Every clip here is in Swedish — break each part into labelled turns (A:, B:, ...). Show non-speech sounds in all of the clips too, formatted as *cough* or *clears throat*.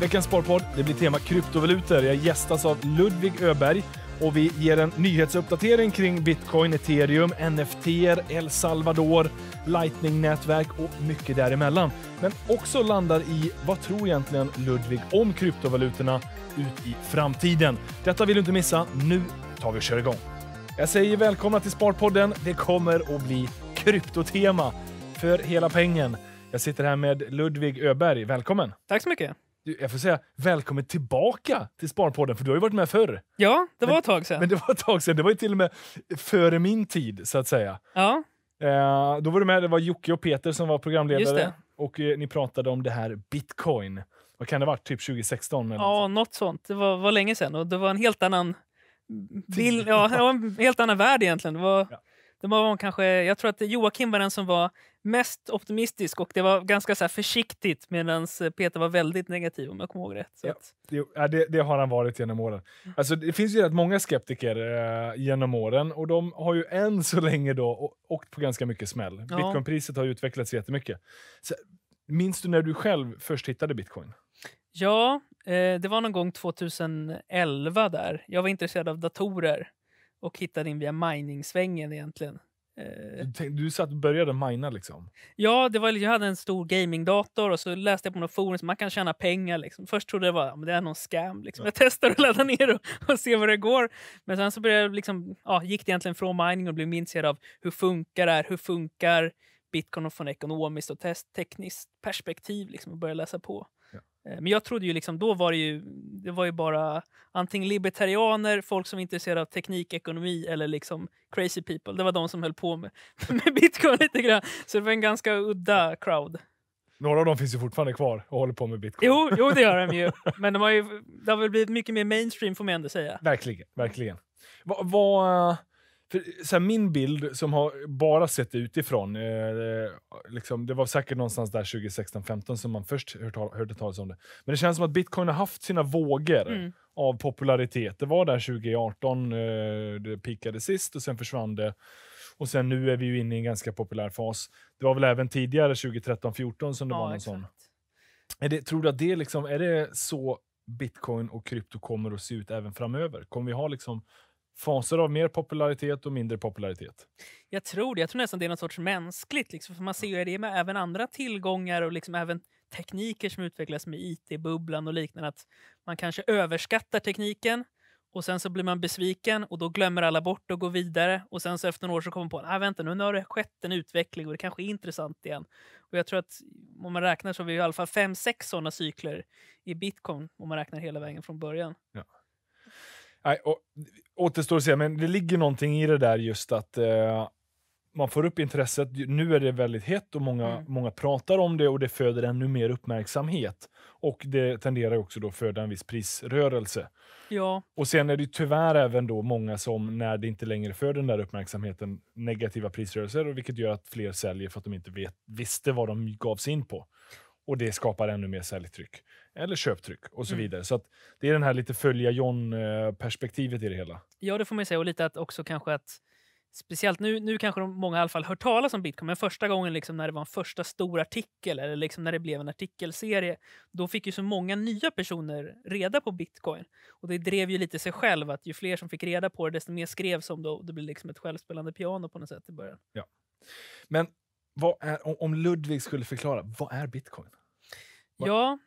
A: Veckans Sparpodd det blir tema kryptovalutor. Jag gästas av Ludvig Öberg och vi ger en nyhetsuppdatering kring bitcoin, ethereum, NFT, El Salvador, lightning-nätverk och mycket däremellan. Men också landar i vad tror egentligen Ludvig om kryptovalutorna ut i framtiden? Detta vill du inte missa. Nu tar vi och kör igång. Jag säger välkomna till Sparpodden. Det kommer att bli kryptotema för hela pengen. Jag sitter här med Ludvig Öberg. Välkommen! Tack så mycket! jag får säga välkommen tillbaka till Sparpodden, för du har ju varit med förr. Ja, det var ett tag sedan. Men det var ett tag sedan. Det var ju till och med före min tid, så att säga. Ja. Eh, då var du med, det var Jocke och Peter som var programledare. Och eh, ni pratade om det här bitcoin. Vad kan det ha varit? Typ 2016? Eller
B: ja, något sånt. sånt. Det var, var länge sedan och det var en helt annan bild. Ja, en helt annan värld egentligen. Det var, ja. det var kanske, jag tror att Joakim var den som var mest optimistisk och det var ganska så försiktigt medan eh, Peter var väldigt negativ om jag kommer ihåg rätt. Så ja. Att...
A: ja det, det, har han varit genom åren. Mm. Alltså, det finns ju rätt många skeptiker eh, genom åren och de har ju än så länge då åkt på ganska mycket smäll. Ja. Bitcoinpriset har utvecklats jättemycket. Så, minns du när du själv först hittade bitcoin?
B: Ja, eh, det var någon gång 2011 där. Jag var intresserad av datorer och hittade in via mining-svängen egentligen. Du, tänkte, du satt började mina liksom? Ja, det var, jag hade en stor gamingdator och så läste jag på några forum så man kan tjäna pengar. Liksom. Först trodde jag att det var men det är någon scam. Liksom. Jag testar att ladda ner och, och se vad det går. Men sen så började jag liksom, ja, gick det egentligen från mining och blev intresserad av hur funkar det här? Hur funkar bitcoin från ekonomiskt och tekniskt perspektiv? Liksom, och började läsa på. Eh, men jag trodde ju liksom, då var det ju, det var ju bara antingen libertarianer, folk som är intresserade av teknik, ekonomi eller liksom crazy people. Det var de som höll på med, *laughs* med bitcoin lite grann. Så det var en ganska udda crowd.
A: Några av dem finns ju fortfarande kvar och håller på med bitcoin. Jo,
B: jo det gör de ju. *laughs* Men de har ju, det har väl blivit mycket mer mainstream får man ändå säga.
A: Verkligen, verkligen. Vad... Va för, så här, min bild, som har bara sett utifrån, eh, liksom, det var säkert någonstans där 2016-15 som man först hört, hörde talas om det. Men det känns som att bitcoin har haft sina vågor mm. av popularitet. Det var där 2018, eh, det pikade sist och sen försvann det. Och sen nu är vi ju inne i en ganska populär fas. Det var väl även tidigare, 2013-14, som det ja, var någon sån. Är det, tror du att det liksom, är det så bitcoin och krypto kommer att se ut även framöver? Kommer vi ha liksom faser av mer popularitet och mindre popularitet.
B: Jag tror det. Jag tror nästan det är något sorts mänskligt. Liksom, för Man ser ju det med även andra tillgångar och liksom även tekniker som utvecklas med IT-bubblan och liknande. Att man kanske överskattar tekniken och sen så blir man besviken och då glömmer alla bort och går vidare. Och sen så efter några år så kommer man på att nu har det skett en utveckling och det kanske är intressant igen. Och jag tror att om man räknar så har vi i alla fall fem, sex sådana cykler i bitcoin om man räknar hela vägen från början.
A: Ja. Nej, och, återstår att se, men det ligger någonting i det där just att eh, man får upp intresset. Nu är det väldigt hett och många, mm. många pratar om det och det föder ännu mer uppmärksamhet. Och det tenderar också då föda en viss prisrörelse. Ja. Och sen är det tyvärr även då många som, när det inte längre föder den där uppmärksamheten, negativa prisrörelser, vilket gör att fler säljer för att de inte vet, visste vad de gav sig in på och det skapar ännu mer säljtryck. Eller köptryck och så mm. vidare. Så det är den här lite följa John-perspektivet i det hela.
B: Ja, det får man ju säga. Och lite att också kanske att Speciellt nu, nu kanske de, många i alla fall hört talas om bitcoin, men första gången liksom när det var en första stor artikel eller liksom när det blev en artikelserie, då fick ju så många nya personer reda på bitcoin. Och det drev ju lite sig själv att ju fler som fick reda på det, desto mer skrevs om det och det blev liksom ett självspelande piano på något sätt i början. Ja.
A: Men är, om Ludvig skulle förklara, vad är bitcoin?
B: Ja,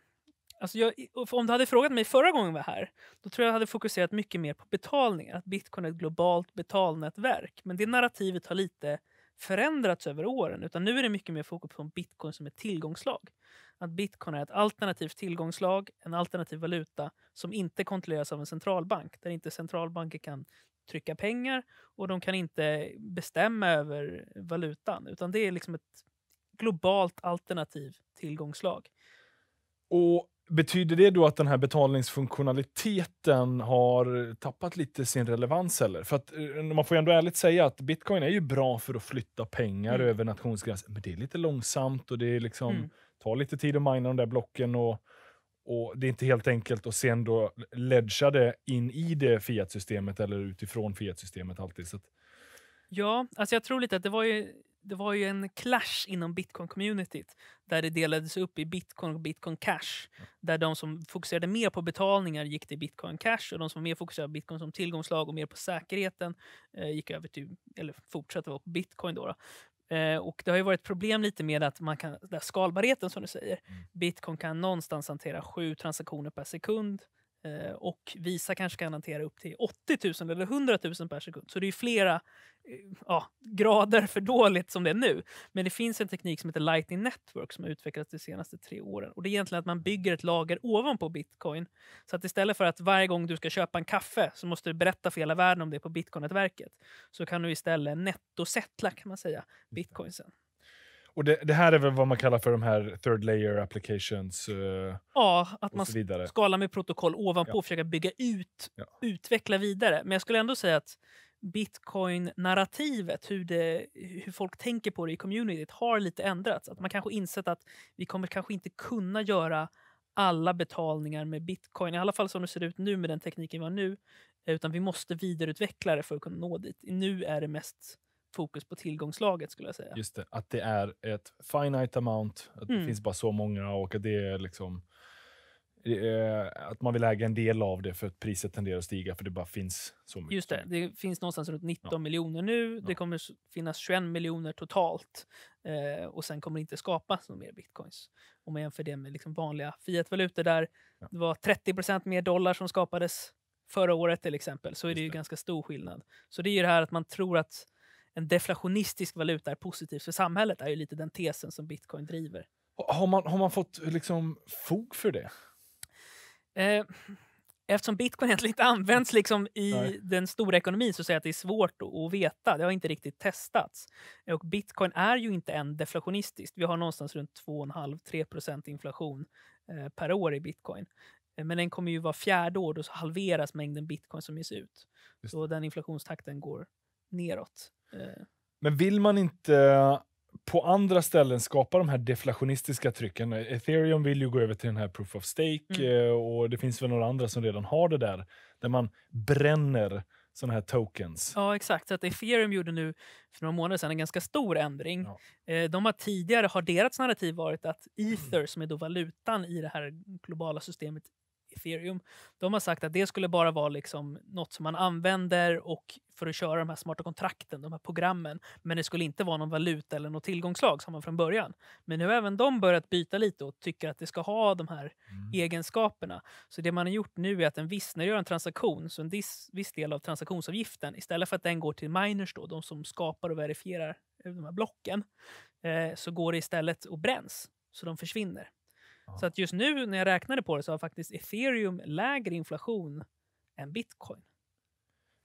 B: Alltså jag, om du hade frågat mig förra gången vi var här, då tror jag att jag hade fokuserat mycket mer på betalningar. Att bitcoin är ett globalt betalnätverk. Men det narrativet har lite förändrats över åren. Utan nu är det mycket mer fokus på bitcoin som ett tillgångslag. Att bitcoin är ett alternativt tillgångslag, en alternativ valuta som inte kontrolleras av en centralbank. Där inte centralbanker kan trycka pengar och de kan inte bestämma över valutan. Utan det är liksom ett globalt alternativ tillgångslag.
A: Och Betyder det då att den här betalningsfunktionaliteten har tappat lite sin relevans? Eller? För att, eh, man får ju ändå ärligt säga att bitcoin är ju bra för att flytta pengar mm. över nationsgränser, men det är lite långsamt och det är liksom, mm. tar lite tid att mina de där blocken. Och, och Det är inte helt enkelt att sen då ledga det in i det fiatsystemet eller utifrån fiatsystemet alltid. Så att...
B: Ja, alltså jag tror lite att det var ju det var ju en clash inom bitcoin-communityt där det delades upp i bitcoin och bitcoin cash. Mm. Där de som fokuserade mer på betalningar gick till bitcoin cash och de som var mer fokuserade på bitcoin som tillgångslag och mer på säkerheten eh, gick över till, eller fortsatte vara på bitcoin. Då, då. Eh, och det har ju varit problem lite med att man kan, där skalbarheten som du säger, mm. bitcoin kan någonstans hantera sju transaktioner per sekund Eh, och Visa kanske kan hantera upp till 80 000 eller 100 000 per sekund. Så det är flera eh, ja, grader för dåligt som det är nu. Men det finns en teknik som heter Lightning Network som har utvecklats de senaste tre åren. Och Det är egentligen att man bygger ett lager ovanpå bitcoin. Så att istället för att varje gång du ska köpa en kaffe så måste du berätta för hela världen om det på bitcoinnätverket. nätverket så kan du istället nettosättla kan man säga, bitcoinsen.
A: Och det, det, här är väl vad man kallar för de här third layer applications? Uh, ja, att man skalar med protokoll ovanpå ja. och försöker bygga ut,
B: ja. utveckla vidare. Men jag skulle ändå säga att bitcoin-narrativet, hur, hur folk tänker på det i communityt, har lite ändrats. Att man kanske insett att vi kommer kanske inte kunna göra alla betalningar med bitcoin, i alla fall som det ser ut nu med den tekniken vi har nu, utan vi måste vidareutveckla det för att kunna nå dit. Nu är det mest fokus på tillgångslaget skulle jag säga.
A: Just det, att det är ett finite amount, att mm. det finns bara så många och att det är liksom eh, att man vill äga en del av det för att priset tenderar att stiga för det bara finns så mycket.
B: Just det, det finns någonstans runt 19 ja. miljoner nu. Ja. Det kommer finnas 21 miljoner totalt eh, och sen kommer det inte skapas några mer bitcoins. Om man jämför det med liksom vanliga valutor där ja. det var 30 mer dollar som skapades förra året till exempel så är Just det ju ganska stor skillnad. Så det är ju det här att man tror att en deflationistisk valuta är positivt för samhället är ju lite den tesen som bitcoin driver. Har man, har man fått liksom fog för det? Eh, eftersom bitcoin egentligen inte används liksom i Nej. den stora ekonomin så säger jag att det är svårt att veta. Det har inte riktigt testats. Och bitcoin är ju inte än deflationistiskt. Vi har någonstans runt 2,5-3 inflation eh, per år i bitcoin. Eh, men den kommer ju vara fjärde år, då halveras mängden bitcoin som ges ut. Just. Så den inflationstakten går neråt. Eh.
A: Men vill man inte på andra ställen skapa de här deflationistiska trycken? Ethereum vill ju gå över till den här proof of stake mm. Eh, och det finns väl några andra som redan har det där, där man bränner sådana här tokens.
B: Ja, exakt. Så att Ethereum gjorde nu för några månader sedan en ganska stor ändring. Ja. Eh, de har tidigare har deras narrativ varit att mm. Ether, som är då valutan i det här globala systemet ethereum. De har sagt att det skulle bara vara liksom något som man använder och för att köra de här smarta kontrakten, de här programmen. Men det skulle inte vara någon valuta eller något tillgångslag som man från början. Men nu har även de börjat byta lite och tycker att det ska ha de här mm. egenskaperna. Så det man har gjort nu är att en viss, när du gör en transaktion, så en viss, viss del av transaktionsavgiften, istället för att den går till miners, då, de som skapar och verifierar de här blocken, eh, så går det istället och bränns. Så de försvinner. Så att just nu när jag räknade på det så har faktiskt ethereum lägre inflation än bitcoin.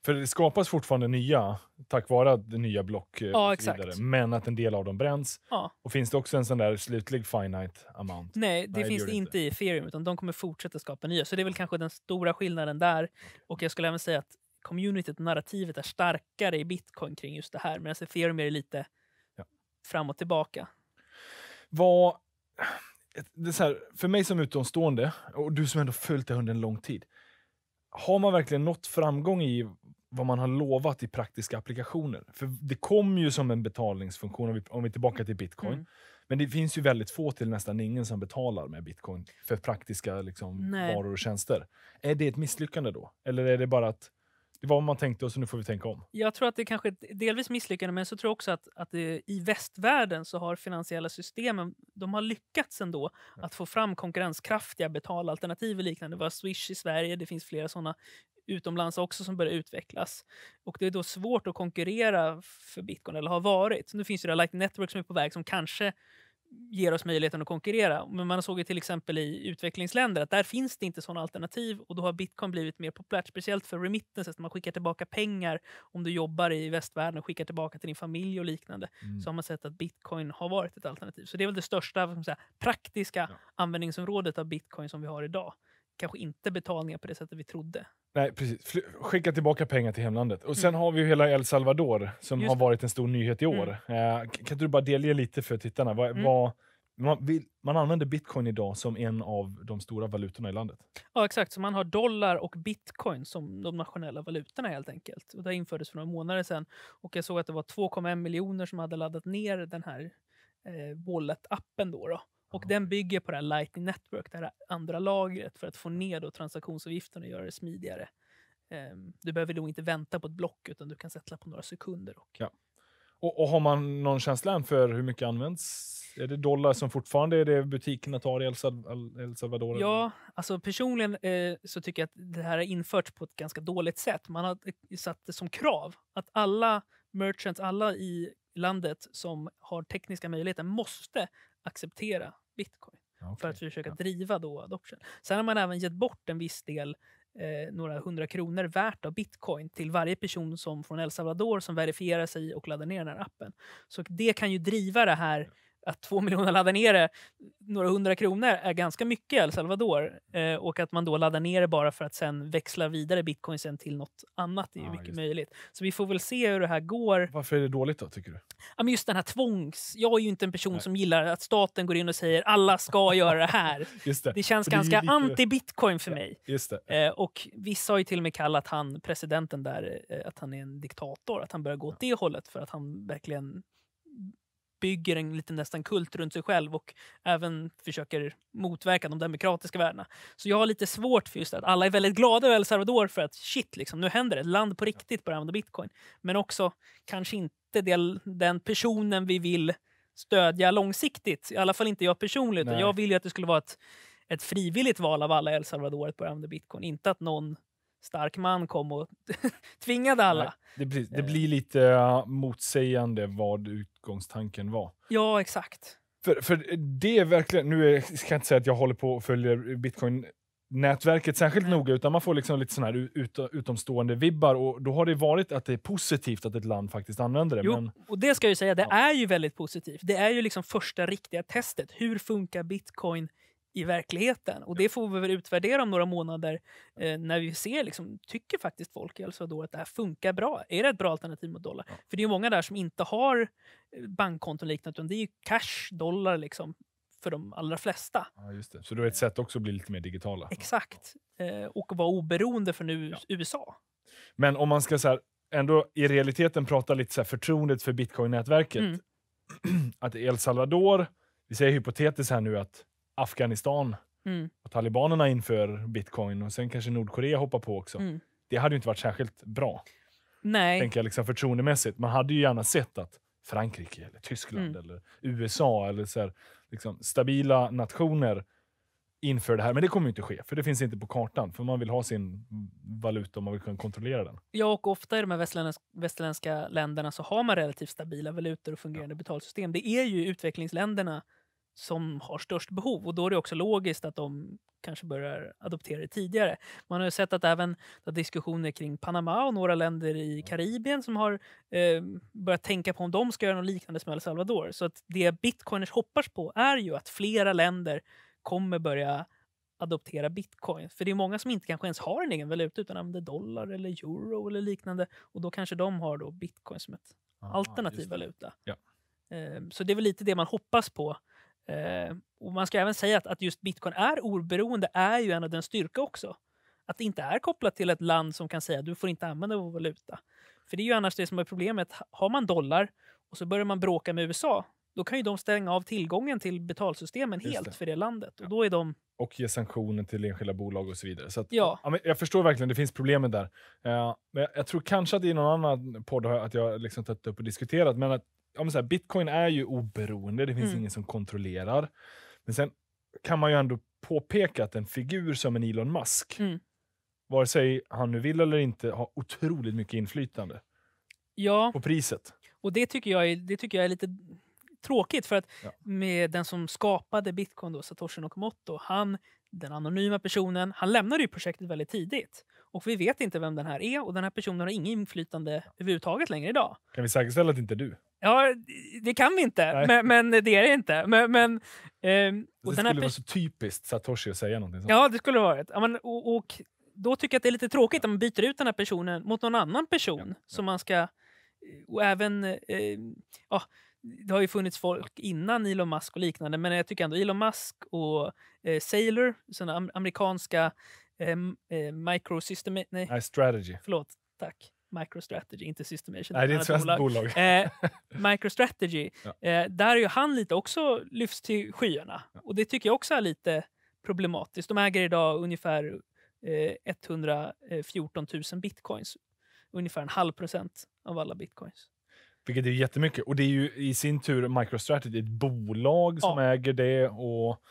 A: För det skapas fortfarande nya tack vare det nya block. Eh, ja, vidare, Men att en del av dem bränns. Ja. Och finns det också en sån där slutlig finite amount? Nej, det Nej, finns det inte
B: i ethereum, utan de kommer fortsätta skapa nya. Så det är väl kanske den stora skillnaden där. Och jag skulle även säga att communityt, narrativet är starkare i bitcoin kring just det här, medan ethereum är lite ja. fram och tillbaka.
A: Vad det är så här, för mig som utomstående, och du som ändå följt det under en lång tid. Har man verkligen nått framgång i vad man har lovat i praktiska applikationer? För det kom ju som en betalningsfunktion, om vi, om vi är tillbaka till bitcoin. Mm. Men det finns ju väldigt få till nästan ingen som betalar med bitcoin för praktiska liksom, varor och tjänster. Är det ett misslyckande då? Eller är det bara att det var vad man tänkte och så nu får vi tänka om.
B: Jag tror att det kanske är delvis misslyckande men så tror jag också att, att det, i västvärlden så har finansiella systemen de har lyckats ändå mm. att få fram konkurrenskraftiga betalalternativ och liknande. Det var Swish i Sverige, det finns flera sådana utomlands också som börjar utvecklas. Och det är då svårt att konkurrera för bitcoin, eller har varit. Nu finns ju det Light Network som är på väg som kanske ger oss möjligheten att konkurrera. Men man såg ju till exempel i utvecklingsländer att där finns det inte sådana alternativ och då har bitcoin blivit mer populärt, speciellt för remittances, när man skickar tillbaka pengar om du jobbar i västvärlden och skickar tillbaka till din familj och liknande, mm. så har man sett att bitcoin har varit ett alternativ. Så det är väl det största säga, praktiska ja. användningsområdet av bitcoin som vi har idag kanske inte betalningar på det sättet vi trodde.
A: Nej, precis. Skicka tillbaka pengar till hemlandet. Och Sen mm. har vi hela El Salvador som Just har varit en stor nyhet i mm. år. Mm. Eh, kan du bara delge lite för tittarna? Vad, mm. vad, man, vill, man använder bitcoin idag som en av de stora valutorna i landet.
B: Ja, exakt. Så man har dollar och bitcoin som de nationella valutorna helt enkelt. Och det infördes för några månader sedan. Och jag såg att det var 2,1 miljoner som hade laddat ner den här eh, wallet-appen. Då, då. Och den bygger på det här Lightning Network, det här andra lagret för att få ner då transaktionsavgifterna och göra det smidigare. Ehm, du behöver då inte vänta på ett block utan du kan sätta på några sekunder. Och...
A: Ja. Och, och, har man någon känsla för hur mycket används? Är det dollar som fortfarande är det butikerna tar i El Salvador? Ja,
B: alltså personligen eh, så tycker jag att det här har införts på ett ganska dåligt sätt. Man har eh, satt det som krav att alla merchants, alla i landet som har tekniska möjligheter måste acceptera bitcoin. Okay, för att försöka ja. driva då adoption. Sen har man även gett bort en viss del, eh, några hundra kronor värt av bitcoin till varje person som från El Salvador som verifierar sig och laddar ner den här appen. Så det kan ju driva det här att två miljoner laddar ner det, några hundra kronor, är ganska mycket i El Salvador. Eh, och att man då laddar ner det bara för att sen växla vidare bitcoinsen till något annat är ju ah, mycket möjligt. Så vi får väl se hur det här går. Varför är det dåligt då, tycker du? Ja, men just den här tvångs... Jag är ju inte en person Nej. som gillar att staten går in och säger alla ska göra det här. *laughs* det. det. känns det ganska lite... anti-bitcoin för ja, mig. Just det. Eh, och vissa har ju till och med kallat han, presidenten där, eh, att han är en diktator. Att han börjar gå åt ja. det hållet för att han verkligen bygger en liten nästan kult runt sig själv och även försöker motverka de demokratiska värdena. Så jag har lite svårt för just att alla är väldigt glada över El Salvador för att shit, liksom, nu händer det. Ett land på riktigt börjar använda bitcoin. Men också kanske inte del, den personen vi vill stödja långsiktigt. I alla fall inte jag personligen. jag vill ju att det skulle vara ett, ett frivilligt val av alla i El Salvador att börja använda bitcoin. Inte att någon stark man kom och *laughs* tvingade alla. Nej, det, blir, det, eh.
A: blir, lite eh, motsägande vad utgångstanken var.
B: Ja, exakt.
A: För, för det är verkligen, nu ska jag inte säga att jag håller på och följer bitcoin nätverket särskilt mm. noga, utan man får liksom lite sån här ut, utomstående vibbar och då har det varit att det är positivt att ett land faktiskt använder det. Jo, men...
B: och det ska jag ju säga, det ja. är ju väldigt positivt. Det är ju liksom första riktiga testet. Hur funkar bitcoin i verkligheten. Och det får vi väl utvärdera om några månader eh, när vi ser, liksom, tycker faktiskt folk i El Salvador att det här funkar bra? Är det ett bra alternativ mot dollar? Ja. För det är många där som inte har eh, bankkonton liknande, utan det är cash, dollar liksom för de allra flesta.
A: Ja, just det. Så det är ett sätt också att bli lite mer digitala?
B: Exakt. Eh, och vara oberoende från U ja. USA.
A: Men om man ska så här, ändå i realiteten prata lite så här förtroendet för bitcoin-nätverket. Mm. *clears throat* att El Salvador, vi säger hypotetiskt här nu att Afghanistan mm. och talibanerna inför bitcoin och sen kanske Nordkorea hoppar på också. Mm. Det hade ju inte varit särskilt bra. Nej. Tänker jag liksom förtroendemässigt. Man hade ju gärna sett att Frankrike, eller Tyskland mm. eller USA eller så här, liksom, stabila nationer inför det här. Men det kommer inte ske, för det finns inte på kartan. För Man vill ha sin valuta och man vill kunna kontrollera den.
B: Ja, och ofta i de här västerländska, västerländska länderna så har man relativt stabila valutor och fungerande ja. betalsystem. Det är ju utvecklingsländerna som har störst behov och då är det också logiskt att de kanske börjar adoptera det tidigare. Man har sett att även diskussioner kring Panama och några länder i Karibien som har eh, börjat tänka på om de ska göra något liknande som El Salvador. Så att det bitcoiners hoppas på är ju att flera länder kommer börja adoptera bitcoin. För det är många som inte kanske ens har en egen valuta utan använder dollar eller euro eller liknande och då kanske de har då bitcoin som ett Aha, alternativ valuta. Ja. Ehm, så det är väl lite det man hoppas på Eh, och man ska även säga att, att just bitcoin är oberoende är ju en av den styrka också. Att det inte är kopplat till ett land som kan säga du får inte använda vår valuta. För det är ju annars det som är problemet. Har man dollar och så börjar man bråka med USA, då kan ju de stänga av tillgången till betalsystemen helt det. för det landet. Ja. Och, då är de...
A: och ge sanktioner till enskilda bolag och så vidare. Så att, ja. ja jag förstår verkligen, det finns problemen där. Uh, men jag, jag, tror kanske att i någon annan podd har jag, att jag liksom tagit upp och diskuterat, men att ja, här, bitcoin är ju oberoende, det finns mm. ingen som kontrollerar. Men sen kan man ju ändå påpeka att en figur som en Elon Musk, mm. vare sig han nu vill eller inte, har otroligt mycket inflytande ja. på priset.
B: Och det tycker jag är, det tycker jag är lite tråkigt för att ja. med den som skapade bitcoin, då, Satoshi Nakamoto, han, den anonyma personen, han lämnade ju projektet väldigt tidigt. Och vi vet inte vem den här är och den här personen har inget inflytande överhuvudtaget längre idag.
A: Kan vi säkerställa att det inte är du?
B: Ja, det kan vi inte, men, men, det är det inte. Men, men eh, det skulle vara så
A: typiskt Satoshi att säga någonting sånt.
B: Ja, det skulle det varit. Ja, men, och, och, då tycker jag att det är lite tråkigt att man byter ut den här personen mot någon annan person ja, ja. man ska... Eh, och även... Eh, ja, det har ju funnits folk innan Elon Musk och liknande, men jag tycker ändå Elon Musk och eh, Sailor, såna amerikanska Eh, microsystem... Nej. nej, strategy. Förlåt, tack. MicroStrategy, inte Systemation. Nej, det är ett svenskt bolag. bolag. Eh, *laughs* MicroStrategy. Ja. Eh, där är ju han lite också lyfts till skyarna. Ja. Och det tycker jag också är lite problematiskt. De äger idag ungefär eh, 114 000 bitcoins. Ungefär en halv procent av alla bitcoins.
A: Vilket är jättemycket. Och det är ju i sin tur MicroStrategy, ett bolag som ja. äger det. och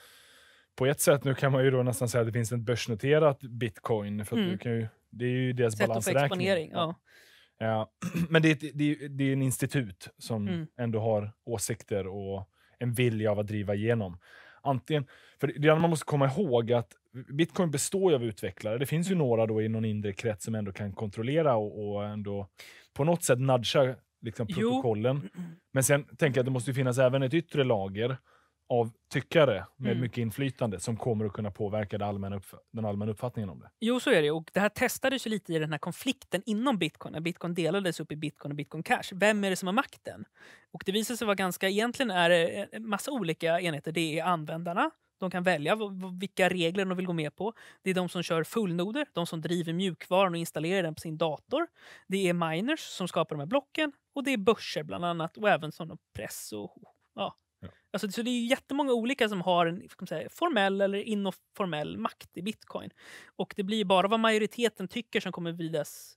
A: på ett sätt, nu kan man ju då nästan säga att det finns ett börsnoterat bitcoin. För mm. du kan ju, det är ju deras Sätt balansräkning. Ja. ja. *clears throat* Men det, är, det, är, det är en institut som mm. ändå har åsikter och en vilja av att driva igenom. Antingen, för det man måste komma ihåg att Bitcoin består ju av utvecklare. Det finns ju mm. några då i någon inre krets som ändå kan kontrollera och, och ändå på något sätt nudga liksom, protokollen. Jo. *clears throat* Men sen tänker jag att det måste finnas även ett yttre lager av tyckare med mm. mycket inflytande som kommer att kunna påverka allmänna den allmänna uppfattningen om det.
B: Jo, så är det. Och det här testades ju lite i den här konflikten inom bitcoin. När bitcoin delades upp i bitcoin och bitcoin cash. Vem är det som har makten? Och det visar sig vara ganska... Egentligen är det en massa olika enheter. Det är användarna. De kan välja vilka regler de vill gå med på. Det är de som kör fullnoder, de som driver mjukvaran och installerar den på sin dator. Det är miners som skapar de här blocken och det är börser bland annat och även press och ja, Alltså, så det är jättemånga olika som har en säga, formell eller informell makt i bitcoin. Och det blir bara vad majoriteten tycker som kommer vridas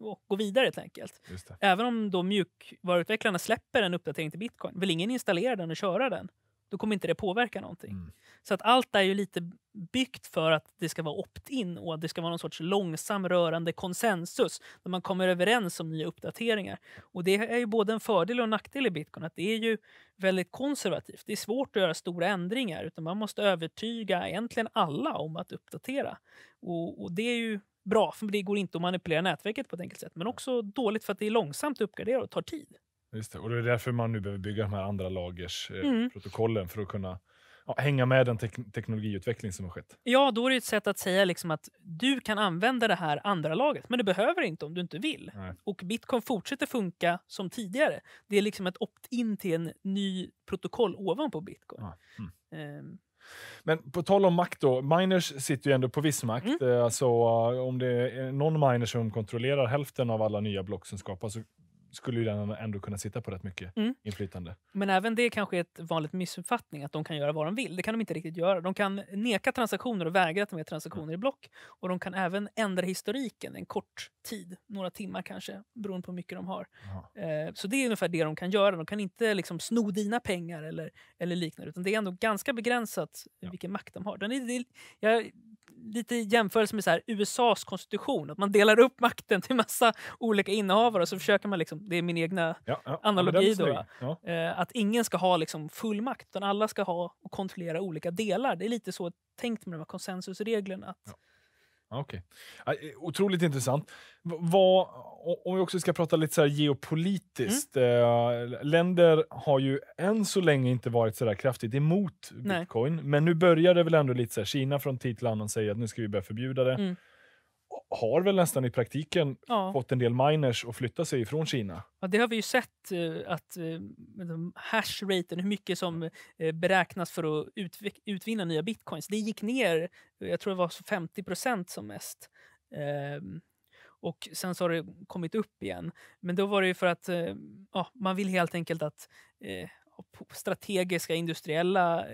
B: och gå vidare helt enkelt. Även om då mjukvaruutvecklarna släpper en uppdatering till bitcoin vill ingen installera den och köra den då kommer inte det påverka någonting. Mm. Så att allt är ju lite byggt för att det ska vara opt-in och att det ska vara någon sorts långsam rörande konsensus där man kommer överens om nya uppdateringar. Och det är ju både en fördel och en nackdel i bitcoin att det är ju väldigt konservativt. Det är svårt att göra stora ändringar utan man måste övertyga egentligen alla om att uppdatera. Och, och det är ju bra, för det går inte att manipulera nätverket på ett enkelt sätt, men också dåligt för att det är långsamt att uppgradera och tar tid.
A: Just det. Och det är därför man nu behöver bygga de här andra lagers eh, mm. protokollen för att kunna ja, hänga med den te teknologiutveckling som har skett.
B: Ja, då är det ett sätt att säga liksom att du kan använda det här andra lagret, men du behöver inte om du inte vill. Nej. Och bitcoin fortsätter funka som tidigare. Det är liksom ett opt-in till en ny protokoll ovanpå bitcoin. Ja. Mm. Um.
A: Men på tal om makt då, miners sitter ju ändå på viss makt. Mm. Eh, alltså, om det är någon miner som kontrollerar hälften av alla nya block som skapas så skulle ju den ändå kunna sitta på rätt mycket mm. inflytande.
B: Men även det kanske är ett vanligt missuppfattning att de kan göra vad de vill. Det kan de inte riktigt göra. De kan neka transaktioner och vägra att de är transaktioner mm. i block. Och de kan även ändra historiken en kort tid, några timmar kanske, beroende på hur mycket de har. Eh, så det är ungefär det de kan göra. De kan inte liksom sno dina pengar eller, eller liknande. Utan det är ändå ganska begränsat ja. vilken makt de har. Den är, lite jämförelse med så här, USAs konstitution. Att man delar upp makten till massa olika innehavare och så försöker man, liksom, det är min egna ja, ja, analogi då, ja. Eh, att ingen ska ha liksom, full makt utan alla ska ha och kontrollera olika delar. Det är lite så tänkt med de här konsensusreglerna. Att
A: Okej. Okay. Eh, otroligt intressant. Vad, om vi också ska prata lite så geopolitiskt. Mm. Eh, länder har ju än så länge inte varit så där kraftigt emot bitcoin, Nej. men nu börjar det väl ändå lite så här. Kina från tid till annan säger att nu ska vi börja förbjuda det. Mm har väl nästan i praktiken ja. fått en del miners att flytta sig från Kina.
B: Ja, det har vi ju sett eh, att eh, hashraten, hur mycket som eh, beräknas för att utvinna nya bitcoins, det gick ner. Jag tror det var 50 procent som mest. Ehm, och sen så har det kommit upp igen. Men då var det ju för att ja, man vill helt enkelt att strategiska industriella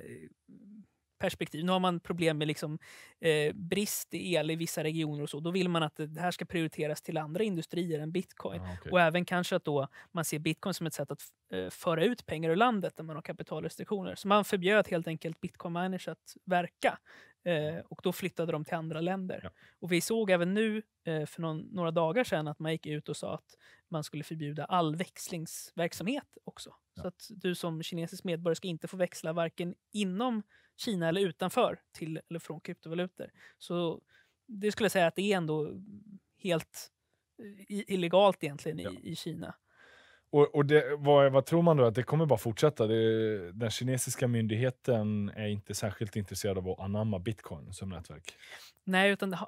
B: perspektiv. Nu har man problem med liksom, eh, brist i el i vissa regioner och så. Då vill man att det här ska prioriteras till andra industrier än bitcoin. Ah, okay. Och även kanske att då man ser bitcoin som ett sätt att eh, föra ut pengar ur landet när man har kapitalrestriktioner. Så man förbjöd helt enkelt bitcoin miners att verka Eh, mm. och då flyttade de till andra länder. Ja. Och vi såg även nu eh, för någon, några dagar sedan att man gick ut och sa att man skulle förbjuda all växlingsverksamhet också. Ja. Så att du som kinesisk medborgare ska inte få växla varken inom Kina eller utanför till eller från kryptovalutor. Så det skulle jag säga att det är ändå helt eh, illegalt egentligen ja. i Kina
A: och, och det, vad, vad, tror man då? Att det kommer bara fortsätta? Det, den kinesiska myndigheten är inte särskilt intresserad av att anamma bitcoin som nätverk.
B: Nej, utan det,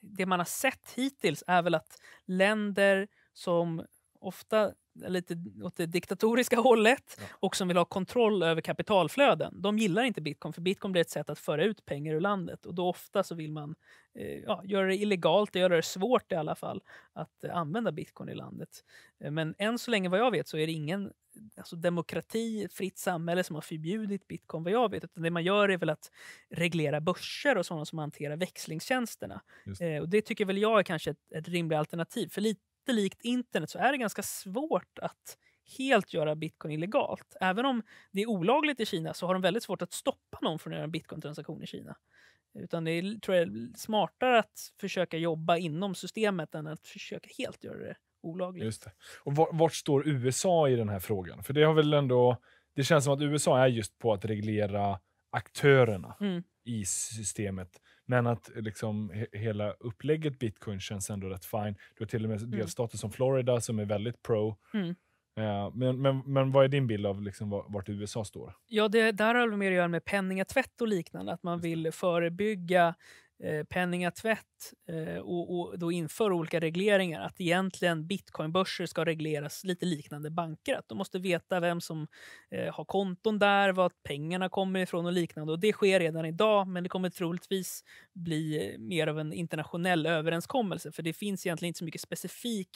B: det man har sett hittills är väl att länder som ofta lite åt det diktatoriska hållet ja. och som vill ha kontroll över kapitalflöden. De gillar inte bitcoin, för bitcoin blir ett sätt att föra ut pengar ur landet. Och då ofta så vill man eh, ja, göra det illegalt, göra det svårt i alla fall, att eh, använda bitcoin i landet. Eh, men än så länge, vad jag vet, så är det ingen alltså demokrati, ett fritt samhälle som har förbjudit bitcoin vad jag vet. Utan det man gör är väl att reglera börser och sådana som hanterar växlingstjänsterna. Det. Eh, och det tycker väl jag är kanske ett, ett rimligt alternativ. För lite lite likt internet så är det ganska svårt att helt göra bitcoin illegalt. Även om det är olagligt i Kina så har de väldigt svårt att stoppa någon från att göra en bitcointransaktion i Kina. Utan det är tror jag, smartare att försöka jobba inom systemet än att försöka helt göra det olagligt. Just
A: det. Och var, vart står USA i den här frågan? För det har väl ändå... Det känns som att USA är just på att reglera aktörerna mm. i systemet. Men att eh, liksom he hela upplägget bitcoin känns ändå rätt fine. Du har till och med mm. delstater som Florida som är väldigt pro. Mm. Eh, men, men, men vad är din bild av liksom vart USA står?
B: Ja, det där har mer att göra med penningatvätt och liknande. Att man vill förebygga eh, penningatvätt eh, och, och, då inför olika regleringar, att egentligen bitcoinbörser ska regleras lite liknande banker. Att de måste veta vem som eh, har konton där, var pengarna kommer ifrån och liknande. Och det sker redan idag, men det kommer troligtvis bli eh, mer av en internationell överenskommelse, för det finns egentligen inte så mycket specifik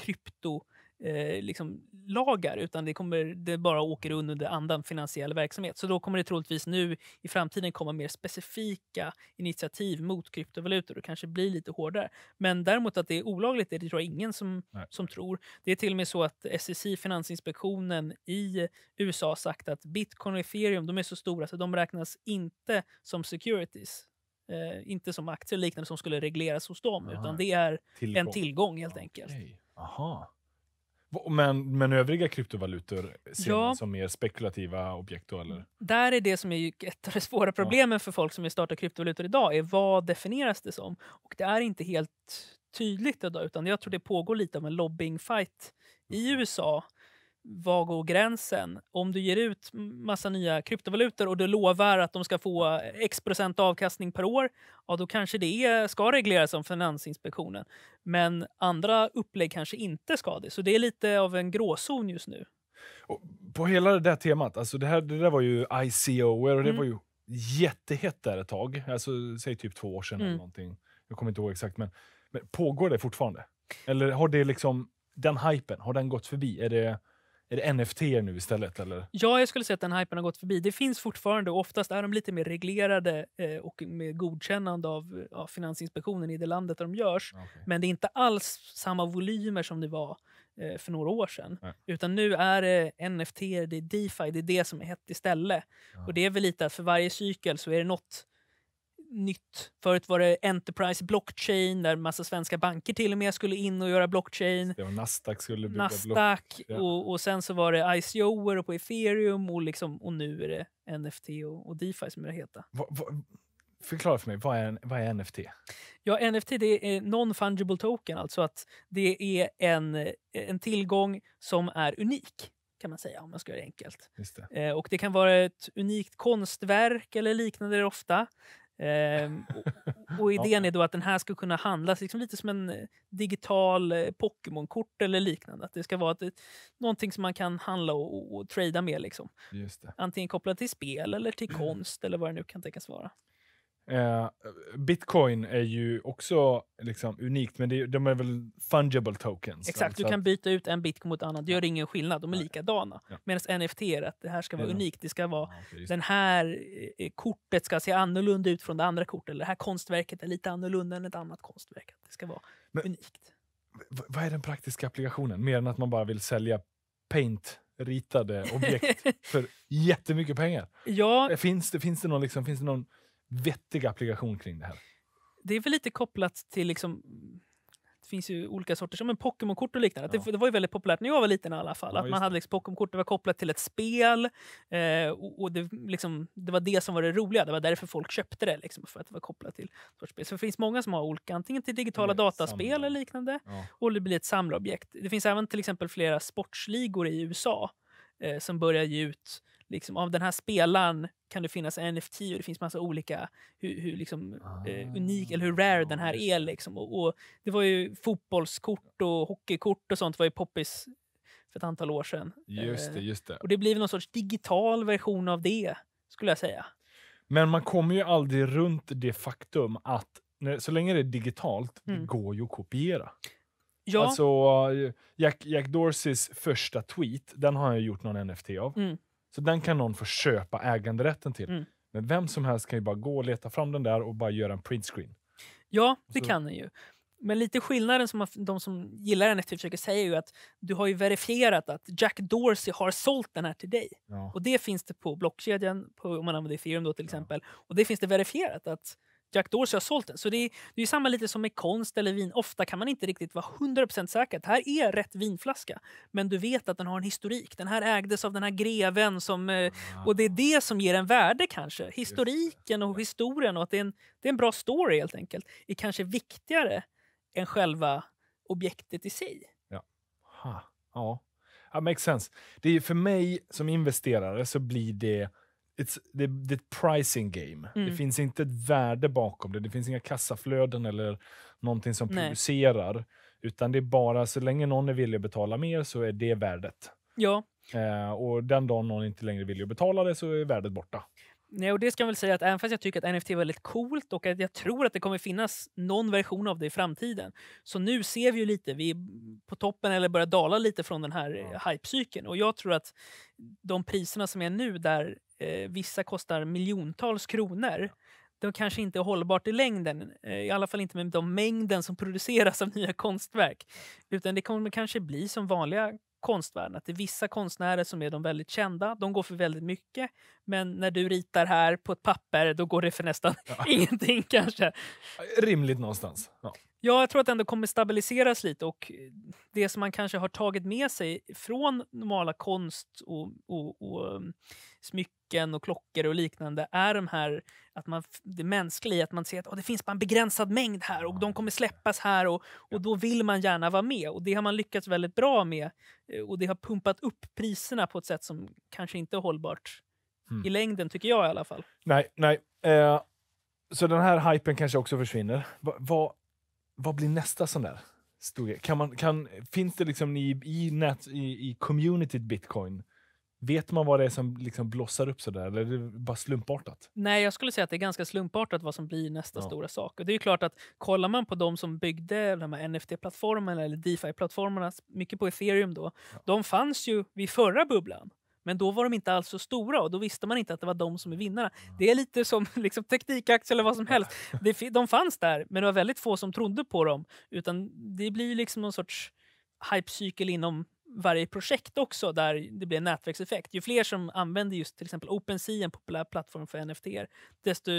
B: krypto eh, liksom lagar utan det, kommer, det bara åker undan under andan finansiell verksamhet. Så då kommer det troligtvis nu i framtiden komma mer specifika initiativ mot kryptovalutor och kanske bli lite hårdare. Men däremot att det är olagligt, det tror jag ingen som, som tror. Det är till och med så att SEC, Finansinspektionen i USA, har sagt att bitcoin och ethereum de är så stora så de räknas inte som securities. Eh, inte som aktier och liknande som skulle regleras hos dem, Aha. utan det är tillgång. en tillgång helt okay. enkelt. Aha.
A: Men, men övriga kryptovalutor ser ja. man som mer spekulativa objekt? Då, eller?
B: Där är det som är ett av de svåra problemen ja. för folk som vill starta kryptovalutor idag. är Vad definieras det som? Och det är inte helt tydligt idag utan jag tror det pågår lite av en lobbying fight i mm. USA var går gränsen? Om du ger ut massa nya kryptovalutor och du lovar att de ska få x procent avkastning per år, ja då kanske det ska regleras av Finansinspektionen. Men andra upplägg kanske inte ska det, så det är lite av en gråzon just nu.
A: Och på hela det där temat, alltså det, här, det där var ju ICO, och det mm. var ju jättehett där ett tag, alltså, säg typ två år sedan mm. eller någonting. Jag kommer inte ihåg exakt, men, men pågår det fortfarande? Eller har det liksom, den hypen, har den gått förbi? Är det är det NFT nu istället? Eller?
B: Ja, jag skulle säga att den hypen har gått förbi. Det finns fortfarande oftast är de lite mer reglerade eh, och med godkännande av ja, Finansinspektionen i det landet där de görs. Okay. Men det är inte alls samma volymer som det var eh, för några år sedan. Nej. Utan nu är det NFT, det är DeFi, det är det som är hett istället. Ja. Och det är väl lite att för varje cykel så är det något nytt. Förut var det Enterprise Blockchain där massa svenska banker till och med skulle in och göra blockchain. Ja,
A: Nasdaq skulle bygga Nasdaq, block. Ja.
B: Och, och, sen så var det ICO och på ethereum och, liksom, och nu är det NFT och, och DeFi som är det heta.
A: Va, va, förklara för mig, vad är, vad är NFT?
B: Ja, NFT det är non-fungible token, alltså att det är en, en tillgång som är unik kan man säga om man ska göra det enkelt. Det. Eh, och det kan vara ett unikt konstverk eller liknande ofta. Ehm, och, *laughs* idén är då att den här ska kunna handlas liksom lite som en eh, digital eh, Pokémon-kort eller liknande. Att det ska vara ett, någonting som man kan handla och, och, trada med. Liksom. Antingen kopplat till spel eller till *clears throat* konst eller vad det nu kan tänkas vara.
A: Eh, Bitcoin är ju också liksom, unikt, men det, de är väl fungible tokens? Exakt, va? du kan
B: byta ut en bitcoin mot annat. Det gör ja. ingen skillnad, de är likadana. Ja. Medan NFT är att det här ska vara ja. unikt. Det ska vara, ja, den här eh, kortet ska se annorlunda ut från det andra kortet. Eller det här konstverket är lite annorlunda än ett annat konstverk. Det ska vara
A: men, unikt. Vad är den praktiska applikationen? Mer än att man bara vill sälja paint ritade objekt *laughs* för jättemycket pengar? Ja. Eh, finns, det, finns det någon, liksom, finns det någon vettig applikation kring det här.
B: Det är väl lite kopplat till liksom det finns ju olika sorter, som en Pokémon-kort och liknande. Ja. Det, det, var ju väldigt populärt när jag var liten i alla fall. Ja, att man hade liksom Pokémon-kort, det var kopplat till ett spel. Eh, och, och det, liksom, det, var det som var det roliga. Det var därför folk köpte det. Liksom, för att det var kopplat till sorts spel. Så det finns många som har olika, antingen till digitala eller mm, dataspel samlar. eller liknande. Ja. Och det blir ett samlarobjekt. Det finns även till exempel flera sportsligor i USA eh, som börjar ge ut liksom, av den här spelaren kan det finnas NFT och det finns massa olika hur, hur liksom, eh, unik eller hur ah, rare den här är. Liksom. Och, och, det var ju fotbollskort och hockeykort och sånt var ju poppis för ett antal år sedan. Just det, eh, just det. Och det blir någon sorts digital version av det, skulle jag säga.
A: Men man kommer ju aldrig runt det faktum att så länge det är digitalt, mm. det går ju att kopiera. Ja. Alltså, eh, Jack, Jack Dorseys första tweet, den har jag gjort någon NFT av. Mm. Så den kan någon få köpa äganderätten till. Mm. Men vem som helst kan ju bara gå och leta fram den där och bara göra en printscreen.
B: Ja, det så. kan den ju. Men lite skillnaden som de som gillar NFT typ försöker säga är ju att du har ju verifierat att Jack Dorsey har sålt den här till dig. Ja. Och det finns det på blockkedjan, på, om man använder ethereum då till exempel. Ja. Och det finns det verifierat att Jack Dorsey har sålt den. Så det är, det är samma lite som med konst eller vin. Ofta kan man inte riktigt vara 100% säker. Det här är rätt vinflaska. Men du vet att den har en historik. Den här ägdes av den här greven. Som, eh, ah. och det är det som ger en värde kanske. Historiken och historien och att det är en, det är en bra story helt enkelt. Det är kanske viktigare än själva objektet i sig.
A: Ja. Ha. Ja. ja, makes sense. Det är, för mig som investerare så blir det It's, det, det är ett pricing game. Mm. Det finns inte ett värde bakom det. Det finns inga kassaflöden eller någonting som Nej. producerar. Utan det är bara, så länge någon är villig att betala mer så är det värdet. Ja. Eh, och den dagen någon inte längre vill betala det så är värdet borta.
B: Nej, och det ska jag väl säga att även fast jag tycker att NFT är väldigt coolt och att jag tror att det kommer finnas någon version av det i framtiden. Så nu ser vi ju lite, vi är på toppen eller börjar dala lite från den här mm. hypecykeln. Och jag tror att de priserna som är nu där eh, vissa kostar miljontals kronor de kanske inte är hållbart i längden. Eh, I alla fall inte med de mängden som produceras av nya konstverk. Utan det kommer kanske bli som vanliga konstvärlden. Att det är vissa konstnärer som är de väldigt kända, de går för väldigt mycket. Men när du ritar här på ett papper, då går det för nästan ja. *laughs* ingenting kanske. Rimligt
A: någonstans. Ja.
B: ja. jag tror att det ändå kommer stabiliseras lite och det som man kanske har tagit med sig från normala konst och, och, och mm, smycken smycken och klockor och liknande är de här, att man, det mänskliga att man ser att oh, det finns bara en begränsad mängd här och de kommer släppas här och, och då vill man gärna vara med. Och det har man lyckats väldigt bra med eh, och det har pumpat upp priserna på ett sätt som kanske inte är hållbart mm. i hmm. längden, tycker jag i alla fall.
A: Nej, nej. Eh, så den här hypen kanske också försvinner. Va, va, vad blir nästa sån där? Kan man, kan, finns det liksom i, i, nät, i, i communityt bitcoin Vet man vad det är som liksom blossar upp sådär eller är det bara slumpartat?
B: Nej, jag skulle säga att det är ganska slumpartat vad som blir nästa ja. stora sak. Och det är klart att kollar man på de som byggde de här NFT-plattformarna eller DeFi-plattformarna, mycket på ethereum då, ja. de fanns ju vid förra bubblan. Men då var de inte alls så stora och då visste man inte att det var de som är vinnarna. Det är lite som *laughs* liksom, teknikaktier eller vad som helst. Det, de fanns där, men det var väldigt få som trodde på dem. Utan Det blir liksom någon sorts hypecykel inom varje projekt också där det blir en nätverkseffekt. Ju fler som använder just till exempel OpenSea, en populär plattform för NFT, desto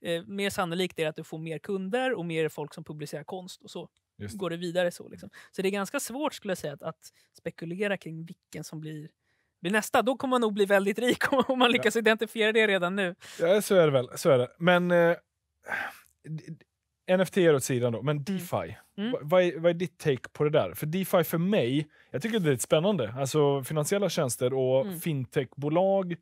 B: eh, mer sannolikt är det att du får mer kunder och mer folk som publicerar konst och så det. går det vidare. Så liksom. Så det är ganska svårt skulle jag säga att, att spekulera kring vilken som blir blir nästa, då kommer man nog bli väldigt rik *laughs* om man lyckas ja. identifiera det redan nu.
A: Ja, så är det väl. Så är det. Men eh, NFT är åt sidan då, men mm. DeFi. Mm. Vad, är, vad är ditt take på det där? För DeFi för mig, jag tycker det är lite spännande. Alltså finansiella tjänster och mm. fintechbolag.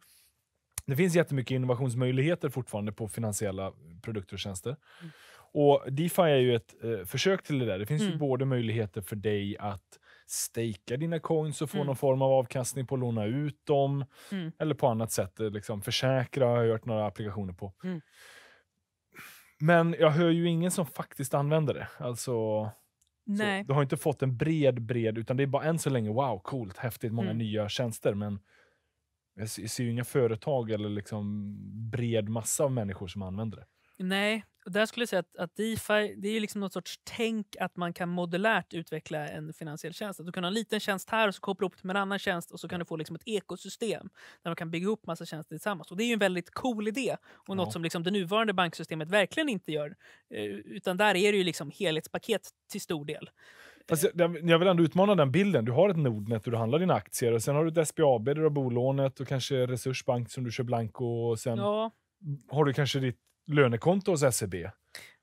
A: Det finns jättemycket innovationsmöjligheter fortfarande på finansiella produkter och tjänster. Mm. Och DeFi är ju ett eh, försök till det där. Det finns mm. ju både möjligheter för dig att stejka dina coins och få mm. någon form av avkastning på att låna ut dem, mm. eller på annat sätt eh, liksom försäkra, har jag hört några applikationer på. Mm. Men jag hör ju ingen som faktiskt använder det. Alltså, Nej. Så, du har inte fått en bred, bred, utan det är bara än så länge wow, coolt, häftigt, många mm. nya tjänster. Men jag ser ju inga företag eller liksom bred massa av människor som använder det.
B: Nej, där skulle jag säga att, att DeFi det är liksom något sorts tänk att man kan modulärt utveckla en finansiell tjänst. Att du kan ha en liten tjänst här och så koppla ihop det med en annan tjänst och så kan du få liksom ett ekosystem där man kan bygga ihop massa tjänster tillsammans. Och Det är en väldigt cool idé och ja. något som liksom det nuvarande banksystemet verkligen inte gör. Eh, utan där är det ju liksom helhetspaket till stor del.
A: Alltså, jag vill ändå utmana den bilden. Du har ett Nordnet där du handlar dina aktier och sen har du ett SBAB där du har bolånet och kanske Resursbank som du kör blanko och sen ja. har du kanske ditt lönekonto hos SEB.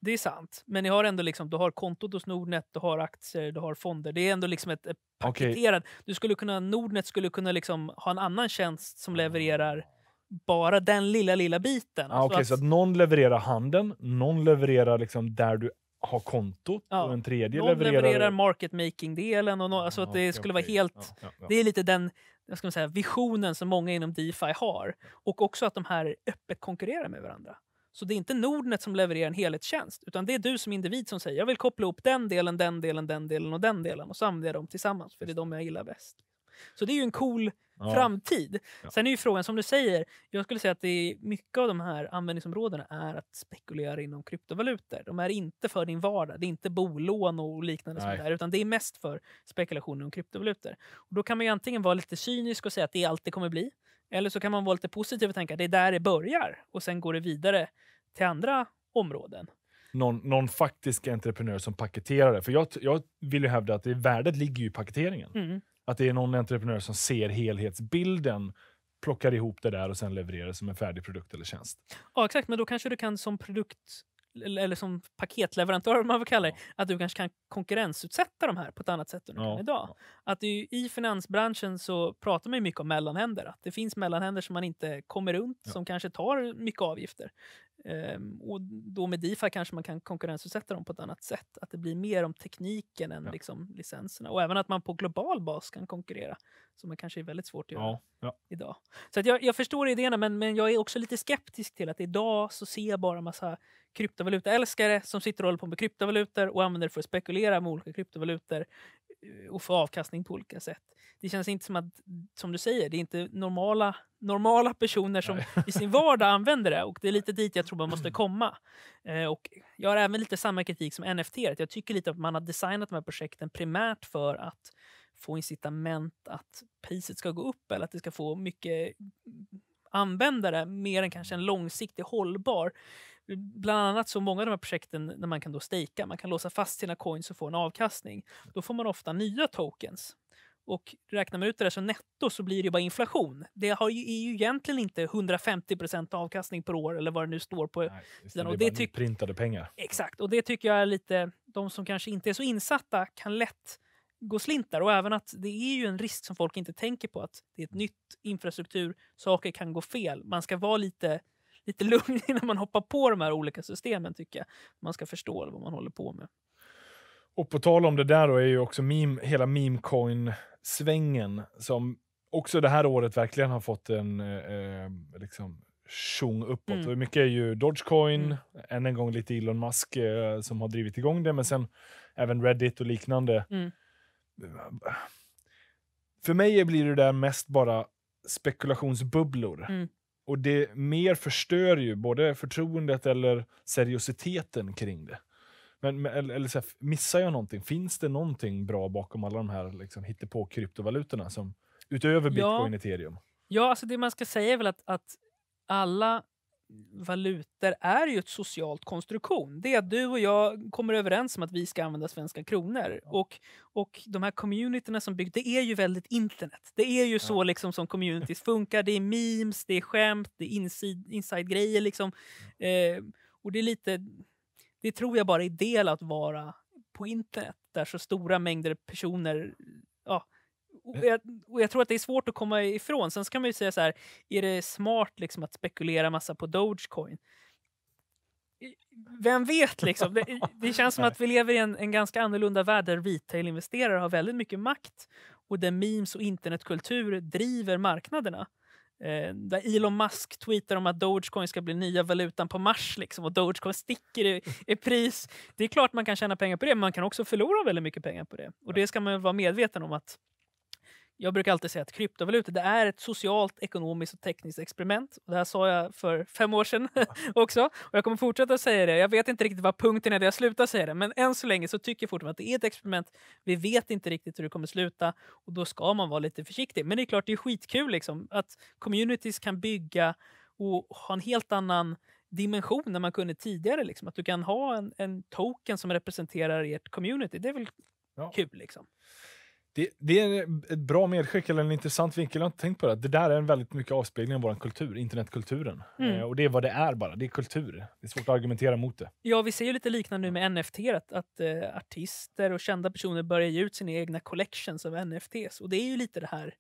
B: Det är sant, men ni har ändå liksom, du har kontot hos Nordnet, du har aktier, du har fonder. Det är ändå liksom ett, ett paketerat. Okay. Du skulle kunna, Nordnet skulle kunna liksom ha en annan tjänst som levererar bara den lilla, lilla biten. Ah, alltså Okej, okay, så att
A: någon levererar handeln, någon levererar liksom där du har kontot ja. och en tredje någon levererar... levererar
B: market making-delen. no... alltså ah, det okay, skulle vara helt... Ja, ja, det är lite den vad ska säga, visionen som många inom DeFi har. Och också att de här öppet konkurrerar med varandra. Så det är inte Nordnet som levererar en helhetstjänst utan det är du som individ som säger jag vill koppla ihop den delen, den delen, den delen och den delen och så använder jag dem tillsammans för det är de jag gillar bäst. Så det är ju en cool
A: ja. framtid.
B: Ja. Sen är ju frågan som du säger, jag skulle säga att det är mycket av de här användningsområdena är att spekulera inom kryptovalutor. De är inte för din vardag, det är inte bolån och liknande Nej. som där, utan det är mest för spekulation om kryptovalutor. Och då kan man ju antingen vara lite cynisk och säga att det alltid kommer bli. Eller så kan man vara lite positiv och tänka att det är där det börjar och sen går det vidare till andra områden.
A: Någon, någon faktisk entreprenör som paketerar det. För jag, jag vill ju hävda att det, värdet ligger i paketeringen. Mm. Att det är någon entreprenör som ser helhetsbilden plockar ihop det där och sen levererar det som en färdig produkt eller tjänst.
B: Ja, exakt. Men då kanske du kan som produkt eller som paketleverantör, *laughs* man vill kalla det, att du kanske kan konkurrensutsätta de här på ett annat sätt än du ja. kan idag. Att ju, I finansbranschen så pratar man mycket om mellanhänder, att det finns mellanhänder som man inte kommer runt, som kanske tar mycket avgifter. Ehm, och då med Difa kanske man kan konkurrensutsätta dem på ett annat sätt. Att det blir mer om tekniken än ja. liksom licenserna. Och även att man på global bas kan konkurrera, som man kanske är väldigt svårt att göra ja. Ja. idag. Så jag, jag, förstår idéerna, men, men jag är också lite skeptisk till att idag så ser jag bara massa kryptovalutaälskare som sitter och håller på med kryptovalutor och använder det för att spekulera med olika kryptovalutor eh, och få avkastning på olika sätt det känns inte som att, som du säger, det är inte normala, normala personer som Nej. i sin vardag använder det. Och det är lite dit jag tror man måste *clears throat* komma. Eh, och jag har även lite samma kritik som NFT. Att jag tycker lite att man har designat de här projekten primärt för att få incitament att priset ska gå upp eller att det ska få mycket användare mer än kanske en långsiktig hållbar. Bland annat så många av de här projekten när man kan då stejka, man kan låsa fast sina coins och få en avkastning. Då får man ofta nya tokens och räknar man ut det där så netto så blir det bara inflation. Det har ju, är ju egentligen inte 150 avkastning per år eller vad det nu står på Nej, det, och det tyck-
A: printade pengar.
B: Exakt, och det tycker jag är lite... De som kanske inte är så insatta kan lätt gå slintar och även att det är ju en risk som folk inte tänker på att det är ett nytt infrastruktur, saker kan gå fel. Man ska vara lite, lite *laughs* lugn innan man hoppar på de här olika systemen tycker jag. Man ska förstå vad man håller på med.
A: Och på tal om det där då är ju också meme, hela memecoin svängen som också det här året verkligen har fått en eh, eh liksom tjong uppåt. Mm. mycket är ju Dogecoin, mm. än en gång lite Elon Musk eh, som har drivit igång det, men sen även Reddit och liknande. Mm. För mig blir det där mest bara spekulationsbubblor. Mm. Och det mer förstör ju både förtroendet eller seriositeten kring det. Men, eller, eller så här, missar jag någonting? Finns det någonting bra bakom alla de här liksom, hittepå-kryptovalutorna som, utöver bitcoin och ethereum?
B: Ja, alltså det man ska säga är väl att, att alla valutor är ju ett socialt konstruktion. Det är att du och jag kommer överens om att vi ska använda svenska kronor. Ja. Och, och de här communityna som byggs, det är ju väldigt internet. Det är ju ja. så liksom som communities funkar. Det är memes, det är skämt, det är inside-grejer. Inside liksom. Ja. Eh, och det är lite det tror jag bara är del att vara på internet där så stora mängder personer ja, och mm. jag, och jag, tror att det är svårt att komma ifrån. Sen kan man ju säga så här, är det smart liksom att spekulera massa på Dogecoin? Vem vet liksom? Det, det känns som *laughs* att vi lever i en, en ganska annorlunda värld där retail-investerare har väldigt mycket makt och där memes och internetkultur driver marknaderna. Eh, där Elon Musk tweetar om att Dogecoin ska bli nya valutan på Mars liksom, och Dogecoin sticker i, i, pris. Det är klart man kan tjäna pengar på det, men man kan också förlora väldigt mycket pengar på det. Och det ska man vara medveten om att jag brukar alltid säga att kryptovalutor det är ett socialt, ekonomiskt och tekniskt experiment. det här sa jag för fem år sedan *laughs* också. Och jag kommer fortsätta säga det. Jag vet inte riktigt vad punkten är där jag slutar säga det. Men än så länge så tycker jag fortfarande att det är ett experiment. Vi vet inte riktigt hur det kommer sluta och då ska man vara lite försiktig. Men det är klart, det är skitkul liksom, att communities kan bygga och ha en helt annan dimension än man kunde tidigare. Liksom. Att du kan ha en, en token som representerar ert community. Det är väl ja. kul liksom.
A: Det, det, är ett bra medskick, eller en intressant vinkel. Jag har inte tänkt på det. Det där är en väldigt mycket avspegling av vår kultur, internetkulturen. Mm. Eh, och det är vad det är bara. Det är kultur. Det är svårt att argumentera mot det.
B: Ja, vi ser ju lite liknande nu med NFT. Att, att eh, artister och kända personer börjar ge ut sina egna collections av NFTs. Och det är ju lite det här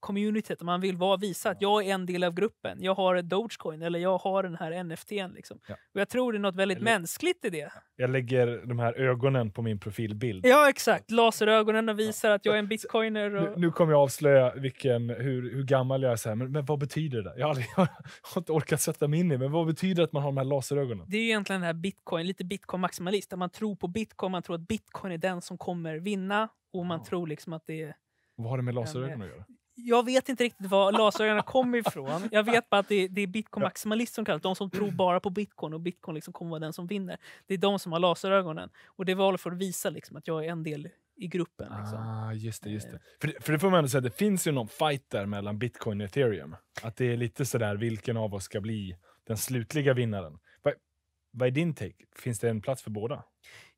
B: communityt, man vill vara, visa att jag är en del av gruppen. Jag har Dogecoin eller jag har den här NFTn. Liksom. Ja. Och jag tror det är något väldigt jag mänskligt i det.
A: Jag lägger de här ögonen på min profilbild.
B: Ja, exakt. Laserögonen och visar ja. att jag är en bitcoiner. Och...
A: Nu, nu kommer jag avslöja vilken, hur, hur gammal jag är. Så här. Men, men vad betyder det? Jag har, aldrig, *laughs* jag har inte orkat sätta mig in i men vad betyder att man har de här laserögonen?
B: Det är egentligen den här bitcoin, lite bitcoin-maximalist, där man tror på bitcoin, man tror att bitcoin är den som kommer vinna och man oh. tror liksom att det är
A: vad har det med laserögon att göra?
B: Jag vet inte riktigt var laserögonen kommer ifrån. Jag vet bara att det är, det är bitcoin-maximalister som kallas De som tror bara på bitcoin och bitcoin liksom kommer vara den som vinner. Det är de som har laserögonen. Och det var för att visa liksom att jag är en del i gruppen. Liksom.
A: Ah, just det, just det. Eh. För, för det får man ändå säga, det finns ju någon fight där mellan bitcoin och ethereum. Att det är lite sådär vilken av oss ska bli den slutliga vinnaren. vad är din take? Finns det en plats för båda?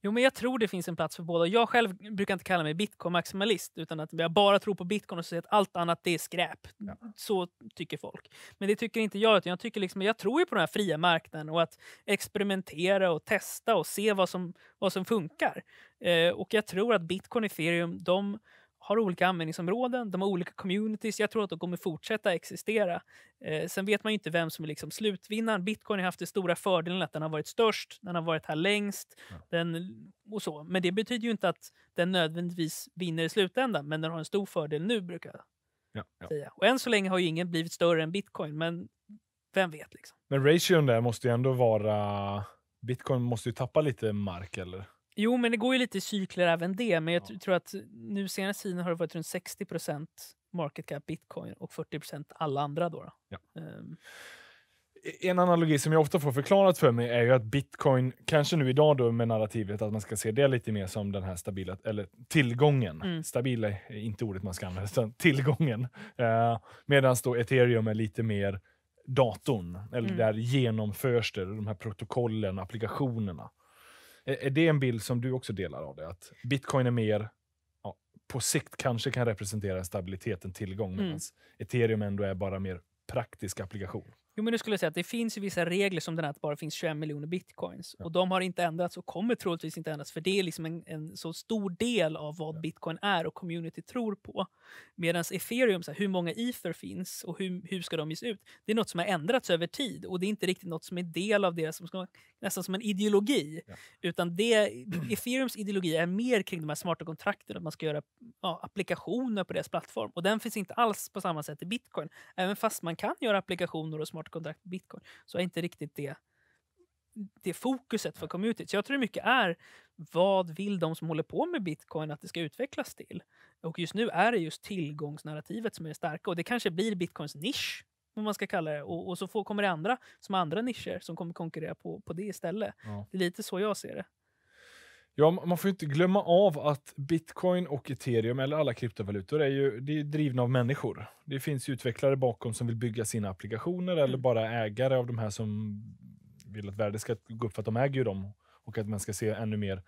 B: Jo, men jag tror det finns en plats för båda. Jag själv brukar inte kalla mig bitcoin-maximalist utan att jag bara tror på bitcoin och säger att allt annat det är skräp. Ja. Så tycker folk. Men det tycker inte jag. Utan jag, tycker liksom, jag tror ju på den här fria marknaden och att experimentera och testa och se vad som, vad som funkar. Eh, och jag tror att bitcoin och ethereum de har olika användningsområden, de har olika communities. Jag tror att de kommer fortsätta existera. Eh, sen vet man inte vem som är liksom slutvinnaren. Bitcoin har haft den stora fördelen att den har varit störst, den har varit här längst ja. den, och så. Men det betyder ju inte att den nödvändigtvis vinner i slutändan, men den har en stor fördel nu brukar jag ja, ja. säga. Och än så länge har ju ingen blivit större än bitcoin, men vem vet? Liksom.
A: Men ration där måste ju ändå vara... Bitcoin måste ju tappa lite mark, eller?
B: Jo, men det går ju lite i cykler även det. Men jag ja. tror att nu senaste tiden har det varit runt 60 market cap bitcoin och 40 alla andra. Då, då. Ja. Um.
A: En analogi som jag ofta får förklarat för mig är ju att bitcoin, kanske nu idag då med narrativet att man ska se det lite mer som den här stabila, eller tillgången. Mm. Stabila är inte ordet man ska använda, utan tillgången. Uh, eh, Medan då ethereum är lite mer datorn, eller mm. där genomförs det, de här protokollen, applikationerna. Är det en bild som du också delar av det? Att bitcoin är mer, ja, på sikt kanske kan representera en stabilitet, en tillgång, mm. medan mm. ethereum ändå är bara mer praktisk applikation?
B: Jo, men nu skulle säga att det finns vissa regler som den att det bara finns 21 miljoner bitcoins. Ja. Och de har inte ändrats och kommer troligtvis inte ändras för det är liksom en, en så stor del av vad ja. bitcoin är och community tror på. Medan ethereum, så här, hur många ether finns och hur, hur ska de ges ut? Det är något som har ändrats över tid och det är inte riktigt något som är del av deras, som ska, nästan som en ideologi. Ja. Utan det, *clears throat* ethereums ideologi är mer kring de här smarta kontrakten, att man ska göra applikationer på deras plattform. Och den finns inte alls på samma sätt i bitcoin. Även fast man kan göra applikationer och smarta smartkontrakt på bitcoin så är inte riktigt det det fokuset för communityt. Så jag tror det mycket är vad vill de som håller på med bitcoin att det ska utvecklas till? Och just nu är det just tillgångsnarrativet som är det starka och det kanske blir bitcoins nisch vad man ska kalla det. Och, och så får, kommer det andra som andra nischer som kommer konkurrera på, på det istället. Ja. Det är lite så jag ser det.
A: Ja, man får inte glömma av att bitcoin och ethereum, eller alla kryptovalutor, är ju det är drivna av människor. Det finns utvecklare bakom som vill bygga sina applikationer mm. eller bara ägare av de här som vill att värdet ska gå upp för att de äger dem och att man ska se ännu mer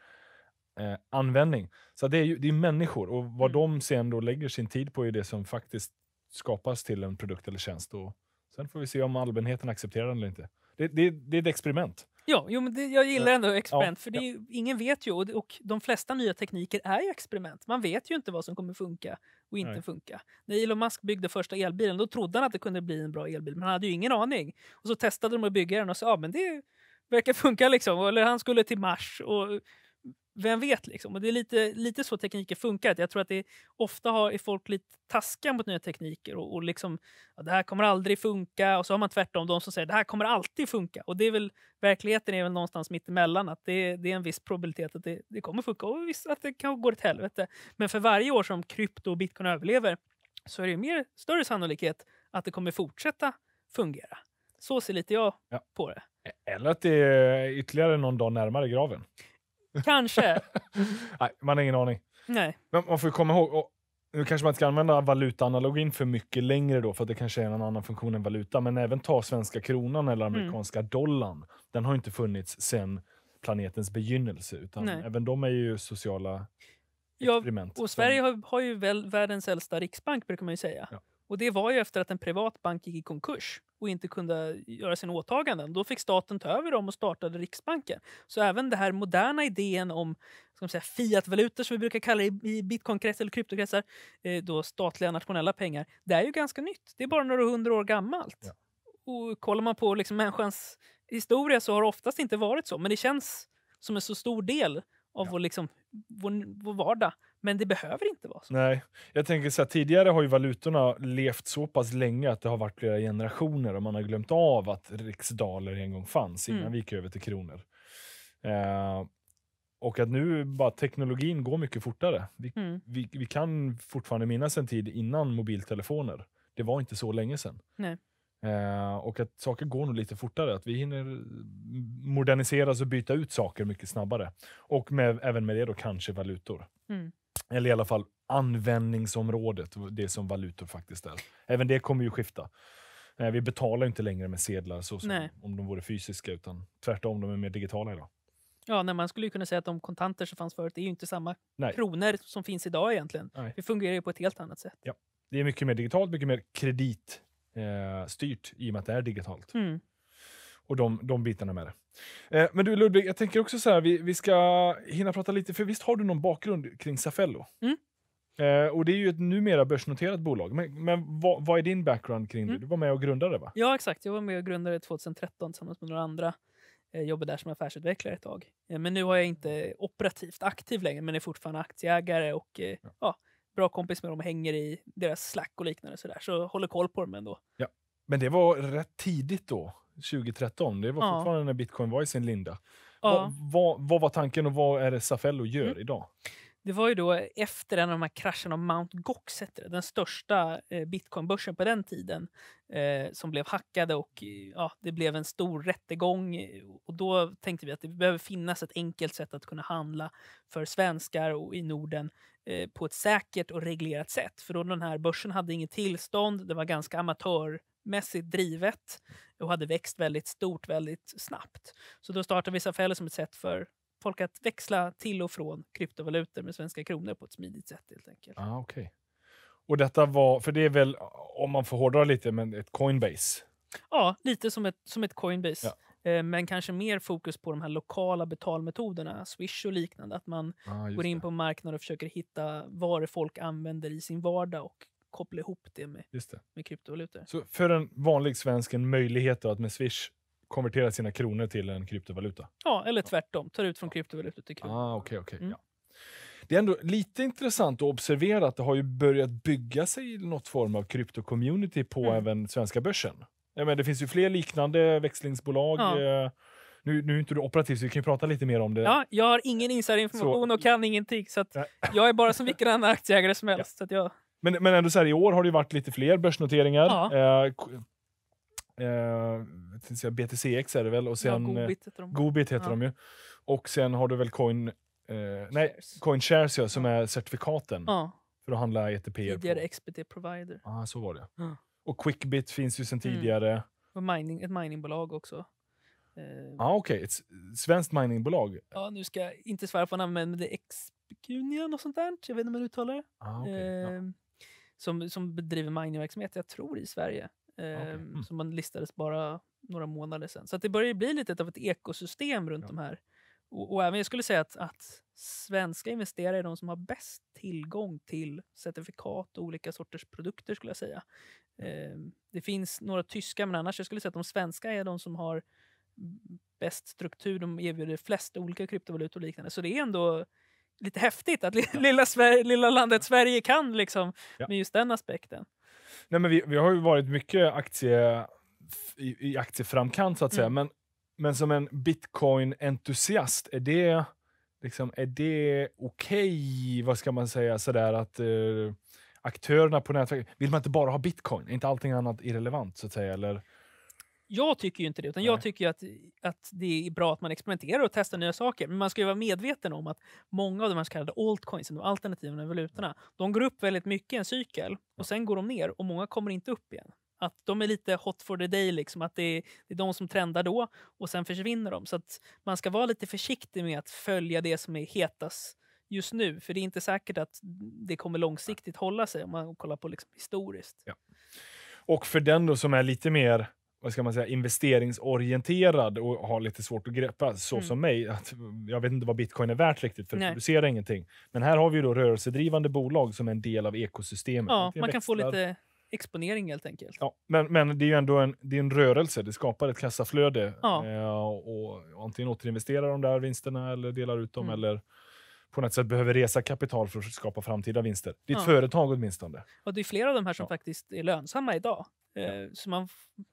A: eh, användning. Så det är ju det är människor och vad mm. de sen då lägger sin tid på är det som faktiskt skapas till en produkt eller tjänst. Och sen får vi se om allmänheten accepterar den eller inte. Det, det, det är ett experiment.
B: Ja, jo, men det, jag gillar ändå eh, experiment, ja, för det är, ja. ingen vet ju. Och, och de flesta nya tekniker är ju experiment. Man vet ju inte vad som kommer funka och inte Nej. funka. När Elon Musk byggde första elbilen då trodde han att det kunde bli en bra elbil, men han hade ju ingen aning. Och så testade de att bygga den och sa ja, men det verkar funka. liksom. Eller han skulle till Mars och vem vet? Liksom. Och det är lite, lite så tekniker funkar. Jag tror att det är, ofta har, är folk lite taskiga mot nya tekniker och, och liksom, ja, det här kommer aldrig funka. Och så har man tvärtom de som säger det här kommer alltid funka. Och det är väl, verkligheten är väl någonstans mittemellan. Att det, det är en viss probabilitet att det, det kommer funka och visst att det kan gå åt helvete. Men för varje år som krypto och bitcoin överlever så är det mer, större sannolikhet att det kommer fortsätta fungera. Så ser lite jag ja. på det.
A: E-, eller att det är ytterligare någon dag närmare graven. Kanske. *laughs* Nej, man har ingen aning. Nej. Men man får ju komma ihåg, och nu kanske man inte ska använda valutaanalogin för mycket längre då, för det kanske är en annan funktion än valuta, men även ta svenska kronan eller mm. amerikanska mm. dollarn. Den har inte funnits sedan planetens begynnelse, utan Nej. även de är ju sociala
B: Ja, och Sverige har, har ju väl världens äldsta riksbank brukar man ju säga. Ja. Och det var ju efter att en privat bank gick i konkurs och inte kunde göra sina åtaganden. Då fick staten ta över dem och startade Riksbanken. Så även den här moderna idén om fiat-valutor, som vi brukar kalla det i bitcoinkretsar eller kryptokretsar, eh, då statliga nationella pengar, det är ju ganska nytt. Det är bara några hundra år gammalt. Ja. Och kollar man på liksom människans historia så har det oftast inte varit så, men det känns som en så stor del av ja. vår, liksom, vår, vår vardag men det behöver inte vara så. Nej,
A: jag tänker så här, tidigare har ju valutorna levt så pass länge att det har varit flera generationer och man har glömt av att riksdaler en gång fanns innan mm. vi gick över till kronor. Eh, och att nu bara teknologin går mycket fortare. Vi, mm. vi, vi, kan fortfarande minnas en tid innan mobiltelefoner. Det var inte så länge sedan. Nej. Eh, och att saker går nog lite fortare. Att vi hinner moderniseras och byta ut saker mycket snabbare. Och med, även med det då kanske valutor. Mm. Eller i alla fall användningsområdet, det som valutor faktiskt är. Även det kommer ju skifta. Eh, vi betalar inte längre med sedlar så som om de vore fysiska, utan tvärtom, de är mer digitala idag.
B: Ja, när man skulle kunna säga att de kontanter som fanns förut, det är ju inte samma Nej. kronor som finns idag egentligen. Nej. Det fungerar ju på ett helt annat sätt.
A: Ja. Det är mycket mer digitalt, mycket mer kreditstyrt eh, i och med att det är digitalt. Mm och de, de bitarna med det. Eh, men du Ludvig, jag tänker också så här, vi, vi ska hinna prata lite, för visst har du någon bakgrund kring Safello? Mm. Eh, och det är ju ett numera börsnoterat bolag. Men, men vad, vad, är din background kring det? Mm. Du var med och grundade va?
B: Ja, exakt. Jag var med och grundade 2013 tillsammans med några andra. Jag eh, jobbade där som affärsutvecklare ett tag. Eh, men nu har jag inte operativt aktiv längre, men är fortfarande aktieägare och eh, ja. ja bra kompis med dem, hänger i deras slack och liknande sådär. Så håller koll på dem ändå.
A: Ja. Men det var rätt tidigt då? 2013. Det var ja. fortfarande när bitcoin var i sin linda. Ja. Vad, vad, vad, var tanken och vad är det Safello gör mm. idag?
B: Det var ju då efter en av de här krascherna av Mount Gox, den största eh, bitcoinbörsen på den tiden, eh, som blev hackade och eh, ja, det blev en stor rättegång. Eh, och då tänkte vi att det behöver finnas ett enkelt sätt att kunna handla för svenskar och i Norden eh, på ett säkert och reglerat sätt. För då den här börsen hade inget tillstånd, det var ganska amatörmässigt drivet och hade växt väldigt stort väldigt snabbt. Så då startade vi Safello som ett sätt för folk att växla till och från kryptovalutor med svenska kronor på ett smidigt sätt. helt enkelt. Ah, okay.
A: Och detta var, för det är väl, om man får hårdra lite, men ett Coinbase?
B: Ja, lite som ett, som ett Coinbase. Ja. Eh, men kanske mer fokus på de här lokala betalmetoderna, Swish och liknande. Att man ah, går in det. på marknaden och försöker hitta vad folk använder i sin vardag och koppla ihop det med, Just det. med kryptovalutor. Så
A: för en vanlig svensk en möjlighet att med Swish konvertera sina kronor till en kryptovaluta?
B: Ja, eller tvärtom. ta ut från kryptovalutor till kronor.
A: Ah, okay, okay. Mm. Ja. Det är ändå lite intressant att observera att det har ju börjat bygga sig något form av krypto-community på mm. även svenska börsen. Jag menar, det finns ju fler liknande växlingsbolag. Ja. Eh, nu, nu är inte du operativ, så vi kan prata lite mer om det. Ja,
B: jag har ingen insiderinformation och kan ingenting. Så jag är bara som vilken annan aktieägare som *laughs* helst. Ja. Så jag...
A: Men, men ändå så här, i år har det varit lite fler börsnoteringar. Ja. Eh, eh, BTCX är det väl? Och sen, ja, eh, Gobit heter de, Godbit heter ja. de ju. Och sen har du väl Coin, eh, nej, Coinshares, ja, som är certifikaten. Ja. För att handla ETP. Tidigare
B: på. XBT Provider.
A: Ah, så var det. Och Quickbit finns ju sen mm. tidigare. Mm.
B: Och mining, ett miningbolag också. Eh, ja,
A: ah, okej. Okay. Ett svenskt miningbolag?
B: Ja, nu ska jag inte svära på namn, men det är Expecunia, något sånt där. Jag vet inte hur man uttalar det. Ah, okay. eh, som, som bedriver miningverksamhet, jag tror i Sverige. Eh, ah, okay. Ehm, mm. Som listades bara några månader sedan. Så det börjar bli lite av ett ekosystem runt ja. de här. Och, och, även jag skulle säga att, att svenska investerare är de som har bäst tillgång till certifikat och olika sorters produkter skulle jag säga. Eh, det finns några tyska, men annars jag skulle säga att de svenska är de som har bäst struktur. De erbjuder flest olika kryptovalutor och liknande. Så det är ändå lite häftigt att lilla, Sverige, lilla landet Sverige kan liksom ja. med just den aspekten.
A: Nej, men vi, vi har ju varit mycket aktie, i, i aktieframkant så att mm. säga, men, men som en bitcoin-entusiast, är det, liksom, det okej, okay, vad ska man säga, sådär att uh, aktörerna på nätverket, vill man inte bara ha bitcoin? Är inte allting annat irrelevant så att säga? Eller?
B: jag tycker ju inte det, utan Nej. jag tycker att, att det är bra att man experimenterar och testar nya saker. Men man ska ju vara medveten om att många av de här så kallade altcoins, de alternativa valutorna, de går upp väldigt mycket i en cykel och sen går de ner och många kommer inte upp igen. Att de är lite hot for the day, liksom, att det är, det är de som trendar då och sen försvinner de. Så att man ska vara lite försiktig med att följa det som är hetast just nu, för det är inte säkert att det kommer långsiktigt hålla sig om man kollar på liksom historiskt. Ja.
A: Och för den då som är lite mer vad ska man säga, investeringsorienterad och har lite svårt att greppa, så mm. som mig. Att jag vet inte vad bitcoin är värt riktigt, för det producerar ingenting. Men här har vi då rörelsedrivande bolag som är en del av ekosystemet. Ja, man kan få lite
B: exponering helt enkelt. Ja,
A: men, men det är ju ändå en, det är en rörelse, det skapar ett kassaflöde. Ja. Eh, och, och antingen återinvesterar de där vinsterna eller delar ut dem mm. eller på något sätt behöver resa kapital för att skapa framtida vinster. Ditt ja. företag åtminstone.
B: Och det är flera av de här som ja. faktiskt är lönsamma idag. Eh, som, man,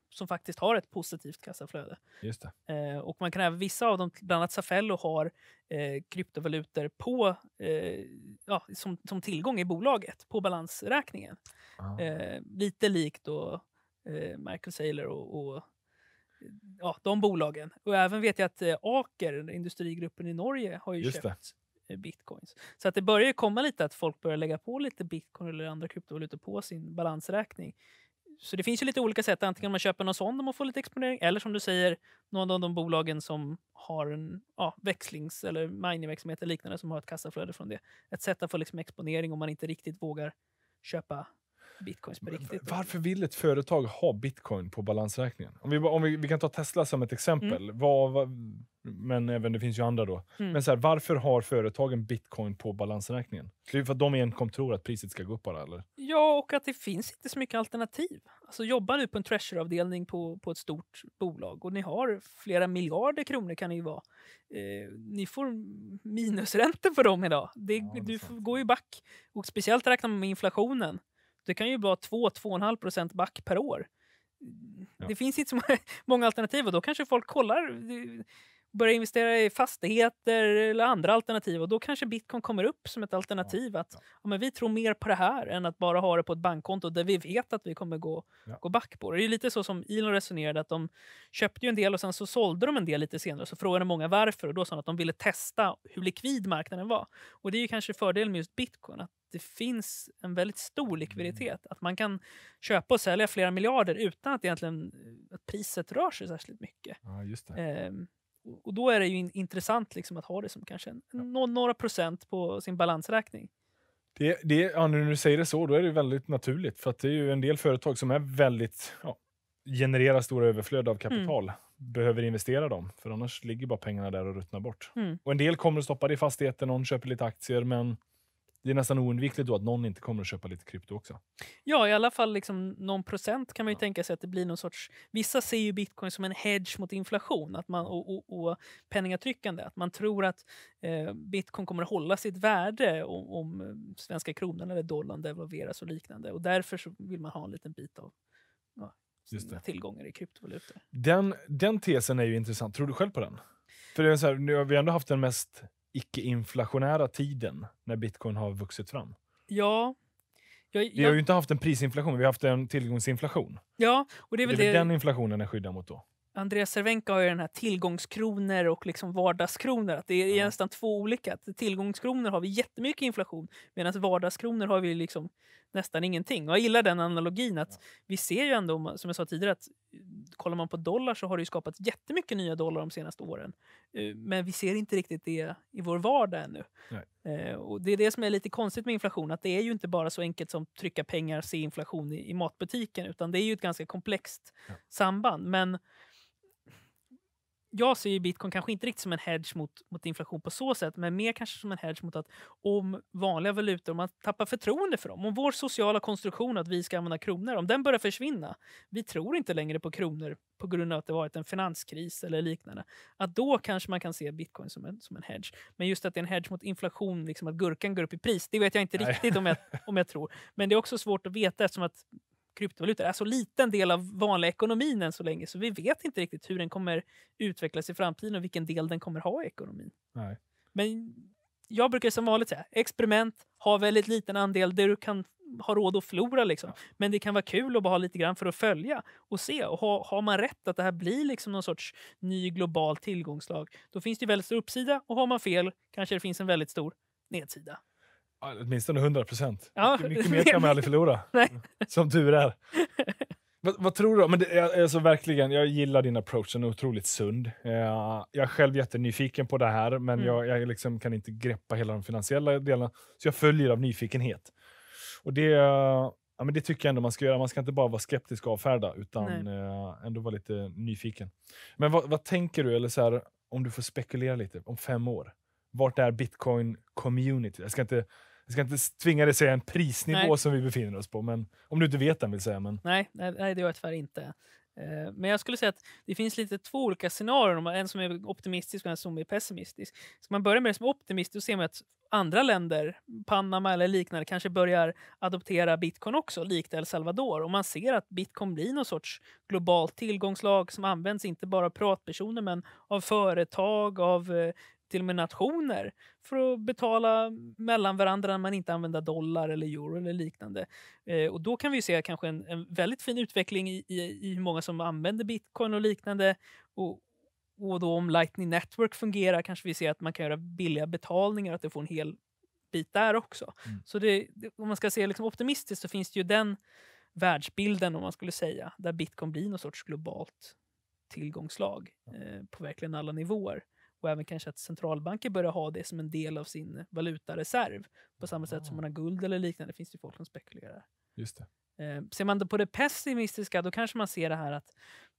B: som faktiskt har ett positivt kassaflöde. Just eh, och man kan även, vissa av dem, bland annat Safello, har eh, kryptovalutor på, eh, ja, som, som tillgång i bolaget på balansräkningen. Ah. Eh, lite likt då, eh, Michael Saylor och, och ja, de bolagen. Och även vet jag att Aker, industrigruppen i Norge, har ju Just köpt Eh, bitcoins. Så att det börjar komma lite att folk börjar lägga på lite bitcoin eller andra kryptovalutor på sin balansräkning. Så det finns ju lite olika sätt. Antingen man köper någon sån om man får lite exponering eller som du säger, någon av de bolagen som har en ja, växlings eller miningverksamhet eller liknande som har ett kassaflöde från det. Ett sätt att få liksom exponering om man inte riktigt vågar köpa bitcoins på riktigt.
A: Varför vill ett företag ha bitcoin på balansräkningen? Om vi, om vi, vi kan ta Tesla som ett exempel. Mm. Vad, vad, men även det finns ju andra då. Mm. Men så här, varför har företagen bitcoin på balansräkningen? Det är för att de enkom tror att priset ska gå upp bara, eller?
B: Ja, och att det finns inte så mycket alternativ. Alltså, jobbar du på en treasureavdelning på, på ett stort bolag och ni har flera miljarder kronor kan det ju vara. Eh, ni får minusräntor på dem idag. Det, ja, det du sant. går ju back. Och speciellt räknar man med inflationen. Det kan ju vara 2-2,5 procent back per år. Ja. Det finns inte så *laughs* många alternativ och då kanske folk kollar Börjar investera i fastigheter eller andra alternativ. Och Då kanske bitcoin kommer upp som ett alternativ. Ja, att ja. men Vi tror mer på det här än att bara ha det på ett bankkonto där vi vet att vi kommer gå, ja. gå back på det. Det är lite så som Elon resonerade, att de köpte ju en del och sen så sålde de en del lite senare. Så frågade många varför och då sa de att de ville testa hur likvid marknaden var. Och Det är ju kanske fördelen med just bitcoin, att det finns en väldigt stor likviditet. Mm. Att man kan köpa och sälja flera miljarder utan att egentligen eh, att priset rör sig särskilt mycket. Ja, just det. Ehm, och då är det ju in, intressant liksom att ha det som kanske en, ja. några procent på sin balansräkning.
A: Det, det, ja, nu när du säger det så, då är det väldigt naturligt. För att det är ju en del företag som är väldigt, ja, genererar stora överflöd av mm. kapital. Mm. Behöver investera dem, för annars ligger bara pengarna där och ruttnar bort. Mm. Och en del kommer att stoppa det i fastigheter, någon köper lite aktier, men det är nästan oundvikligt då att någon inte kommer att köpa lite krypto också.
B: Ja, i alla fall liksom någon procent kan man ju ja. tänka sig att det blir någon sorts... Vissa ser ju bitcoin som en hedge mot inflation att man, och, och, och penningatryckande. Att man tror att eh, bitcoin kommer att hålla sitt värde om, om, eh, svenska kronan eller dollarn devalveras och liknande. Och därför så vill man ha en liten bit av ja, sina tillgångar i kryptovalutor.
A: Den, den tesen är ju intressant. Tror du själv på den? För det är så här, nu har vi ändå haft den mest icke-inflationära tiden när bitcoin har vuxit fram.
B: Ja. Jag, jag... Vi har ju inte
A: haft en prisinflation, vi har haft en tillgångsinflation.
B: Ja, och det är väl det är det... den
A: inflationen är skyddad mot då.
B: Andreas Cervenka har ju den här tillgångskronor och liksom vardagskronor. Att det är mm. nästan två olika. Att tillgångskronor har vi jättemycket inflation medan vardagskronor har vi liksom nästan ingenting. Och jag gillar den analogin att vi ser ju ändå, som jag sa tidigare, att eh, kollar man på dollar så har det ju skapats jättemycket nya dollar de senaste åren. Eh, men vi ser inte riktigt det i vår vardag ännu. Nej. Eh, och det är det som är lite konstigt med inflation, att det är ju inte bara så enkelt som trycka pengar, se inflation i, i matbutiken, utan det är ju ett ganska komplext ja. samband. Men jag ser ju bitcoin kanske inte riktigt som en hedge mot, mot inflation på så sätt, men mer kanske som en hedge mot att om vanliga valutor, om man tappar förtroende för dem, om vår sociala konstruktion att vi ska använda kronor, om den börjar försvinna, vi tror inte längre på kronor på grund av att det varit en finanskris eller liknande, att då kanske man kan se bitcoin som en, som en hedge. Men just att det är en hedge mot inflation, liksom att gurkan går upp i pris, det vet jag inte Nej. riktigt om jag, om jag tror. *laughs* Men det är också svårt att veta eftersom att kryptovalutor är så liten del av vanliga ekonomin än så länge så vi vet inte riktigt hur den kommer utvecklas i framtiden och vilken del den kommer ha i ekonomin. Nej. Men jag brukar som vanligt säga experiment, ha väldigt liten andel där du kan ha råd att förlora. Liksom. Ja. Men det kan vara kul att bara ha lite grann för att följa och se. Och ha, har man rätt att det här blir liksom någon sorts ny global tillgångslag, då finns det väldigt stor uppsida och har man fel kanske det finns en väldigt stor nedsida.
A: Åtminstone 100 procent. Ja. Mycket mer kan man aldrig förlora. *laughs* Nej. Som tur är. vad, vad, tror du? Men det, alltså, verkligen, jag gillar din approach, den är otroligt sund. Eh, jag är själv jättenyfiken på det här, men mm. jag, jag liksom kan inte greppa hela de finansiella delarna. Så jag följer av nyfikenhet. Och det, eh, ja, men det tycker jag ändå man ska göra. Man ska inte bara vara skeptisk och avfärda, utan Nej. Eh, ändå vara lite nyfiken. Men vad, vad tänker du, eller så här, om du får spekulera lite, om fem år? Vart är bitcoin community? Jag ska inte vi ska inte tvinga dig att säga en prisnivå nej. som vi befinner oss på, men om du inte vet den vill säga. Men...
B: Nej, nej, nej det gör jag tyvärr inte. Eh, men jag skulle säga att det finns lite två olika scenarier, en som är optimistisk och en som är pessimistisk. Ska man börja med det som är då ser man att andra länder, Panama eller liknande, kanske börjar adoptera bitcoin också, likt El Salvador. Och man ser att bitcoin blir någon sorts globalt tillgångslag som används inte bara av privatpersoner, men av företag, av eh, till och med nationer för att betala mellan varandra när man inte använder dollar eller euro eller liknande. Eh, och då kan vi se kanske en, en väldigt fin utveckling i, i, i, hur många som använder bitcoin och liknande. Och, och då om Lightning Network fungerar kanske vi ser att man kan göra billiga betalningar, att det får en hel bit där också. Mm. Så det, om man ska se liksom optimistiskt så finns det ju den världsbilden, om man skulle säga, där bitcoin blir någon sorts globalt tillgångslag eh, på verkligen alla nivåer och även kanske att centralbanker börjar ha det som en del av sin valutareserv. På samma sätt som ah. man har guld eller liknande det finns det folk som spekulerar. Just det. Eh, ser man på det pessimistiska, då kanske man ser det här att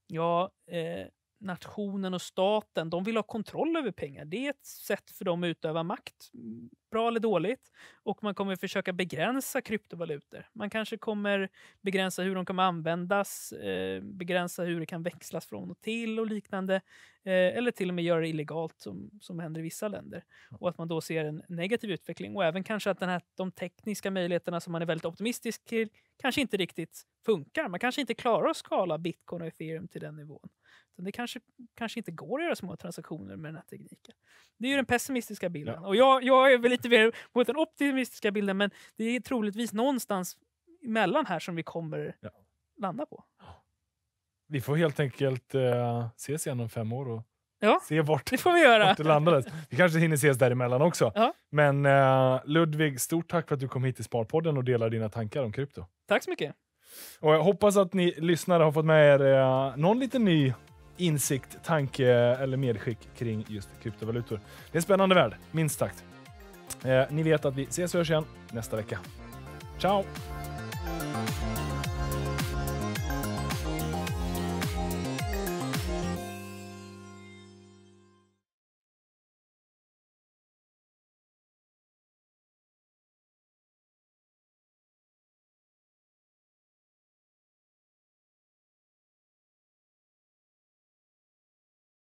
B: ja, eh, nationen och staten, de vill ha kontroll över pengar. Det är ett sätt för dem att utöva makt, mm, bra eller dåligt. Och man kommer försöka begränsa kryptovalutor. Man kanske kommer begränsa hur de kommer användas, eh, begränsa hur det kan växlas från och till och liknande. Eh, eller till och med göra det illegalt som, som händer i vissa länder. Och att man då ser en negativ utveckling och även kanske att den här, de tekniska möjligheterna som man är väldigt optimistisk till kanske inte riktigt funkar. Man kanske inte klarar att skala bitcoin och ethereum till den nivån. Det kanske, kanske inte går att göra små transaktioner med den här tekniken. Det är ju den mm. pessimistiska bilden. Ja. Och jag, jag är väl lite mer mot den optimistiska bilden, men det är troligtvis någonstans mellan här som vi kommer ja. landa på.
A: Vi får helt enkelt eh, ses igen om fem år och ja, se vart det, får vi göra. vart det landades. *laughs* Vi kanske hinner ses däremellan också. Ja. Men eh, Ludvig, stort tack för att du kom hit till Sparpodden och delade dina tankar om krypto. Tack så mycket. Och jag hoppas att ni lyssnare har fått med er eh, någon liten ny insikt, tanke eller medskick kring just kryptovalutor. Det är en spännande värld, minst sagt. Eh, ni vet att vi ses och hörs igen nästa vecka. Ciao!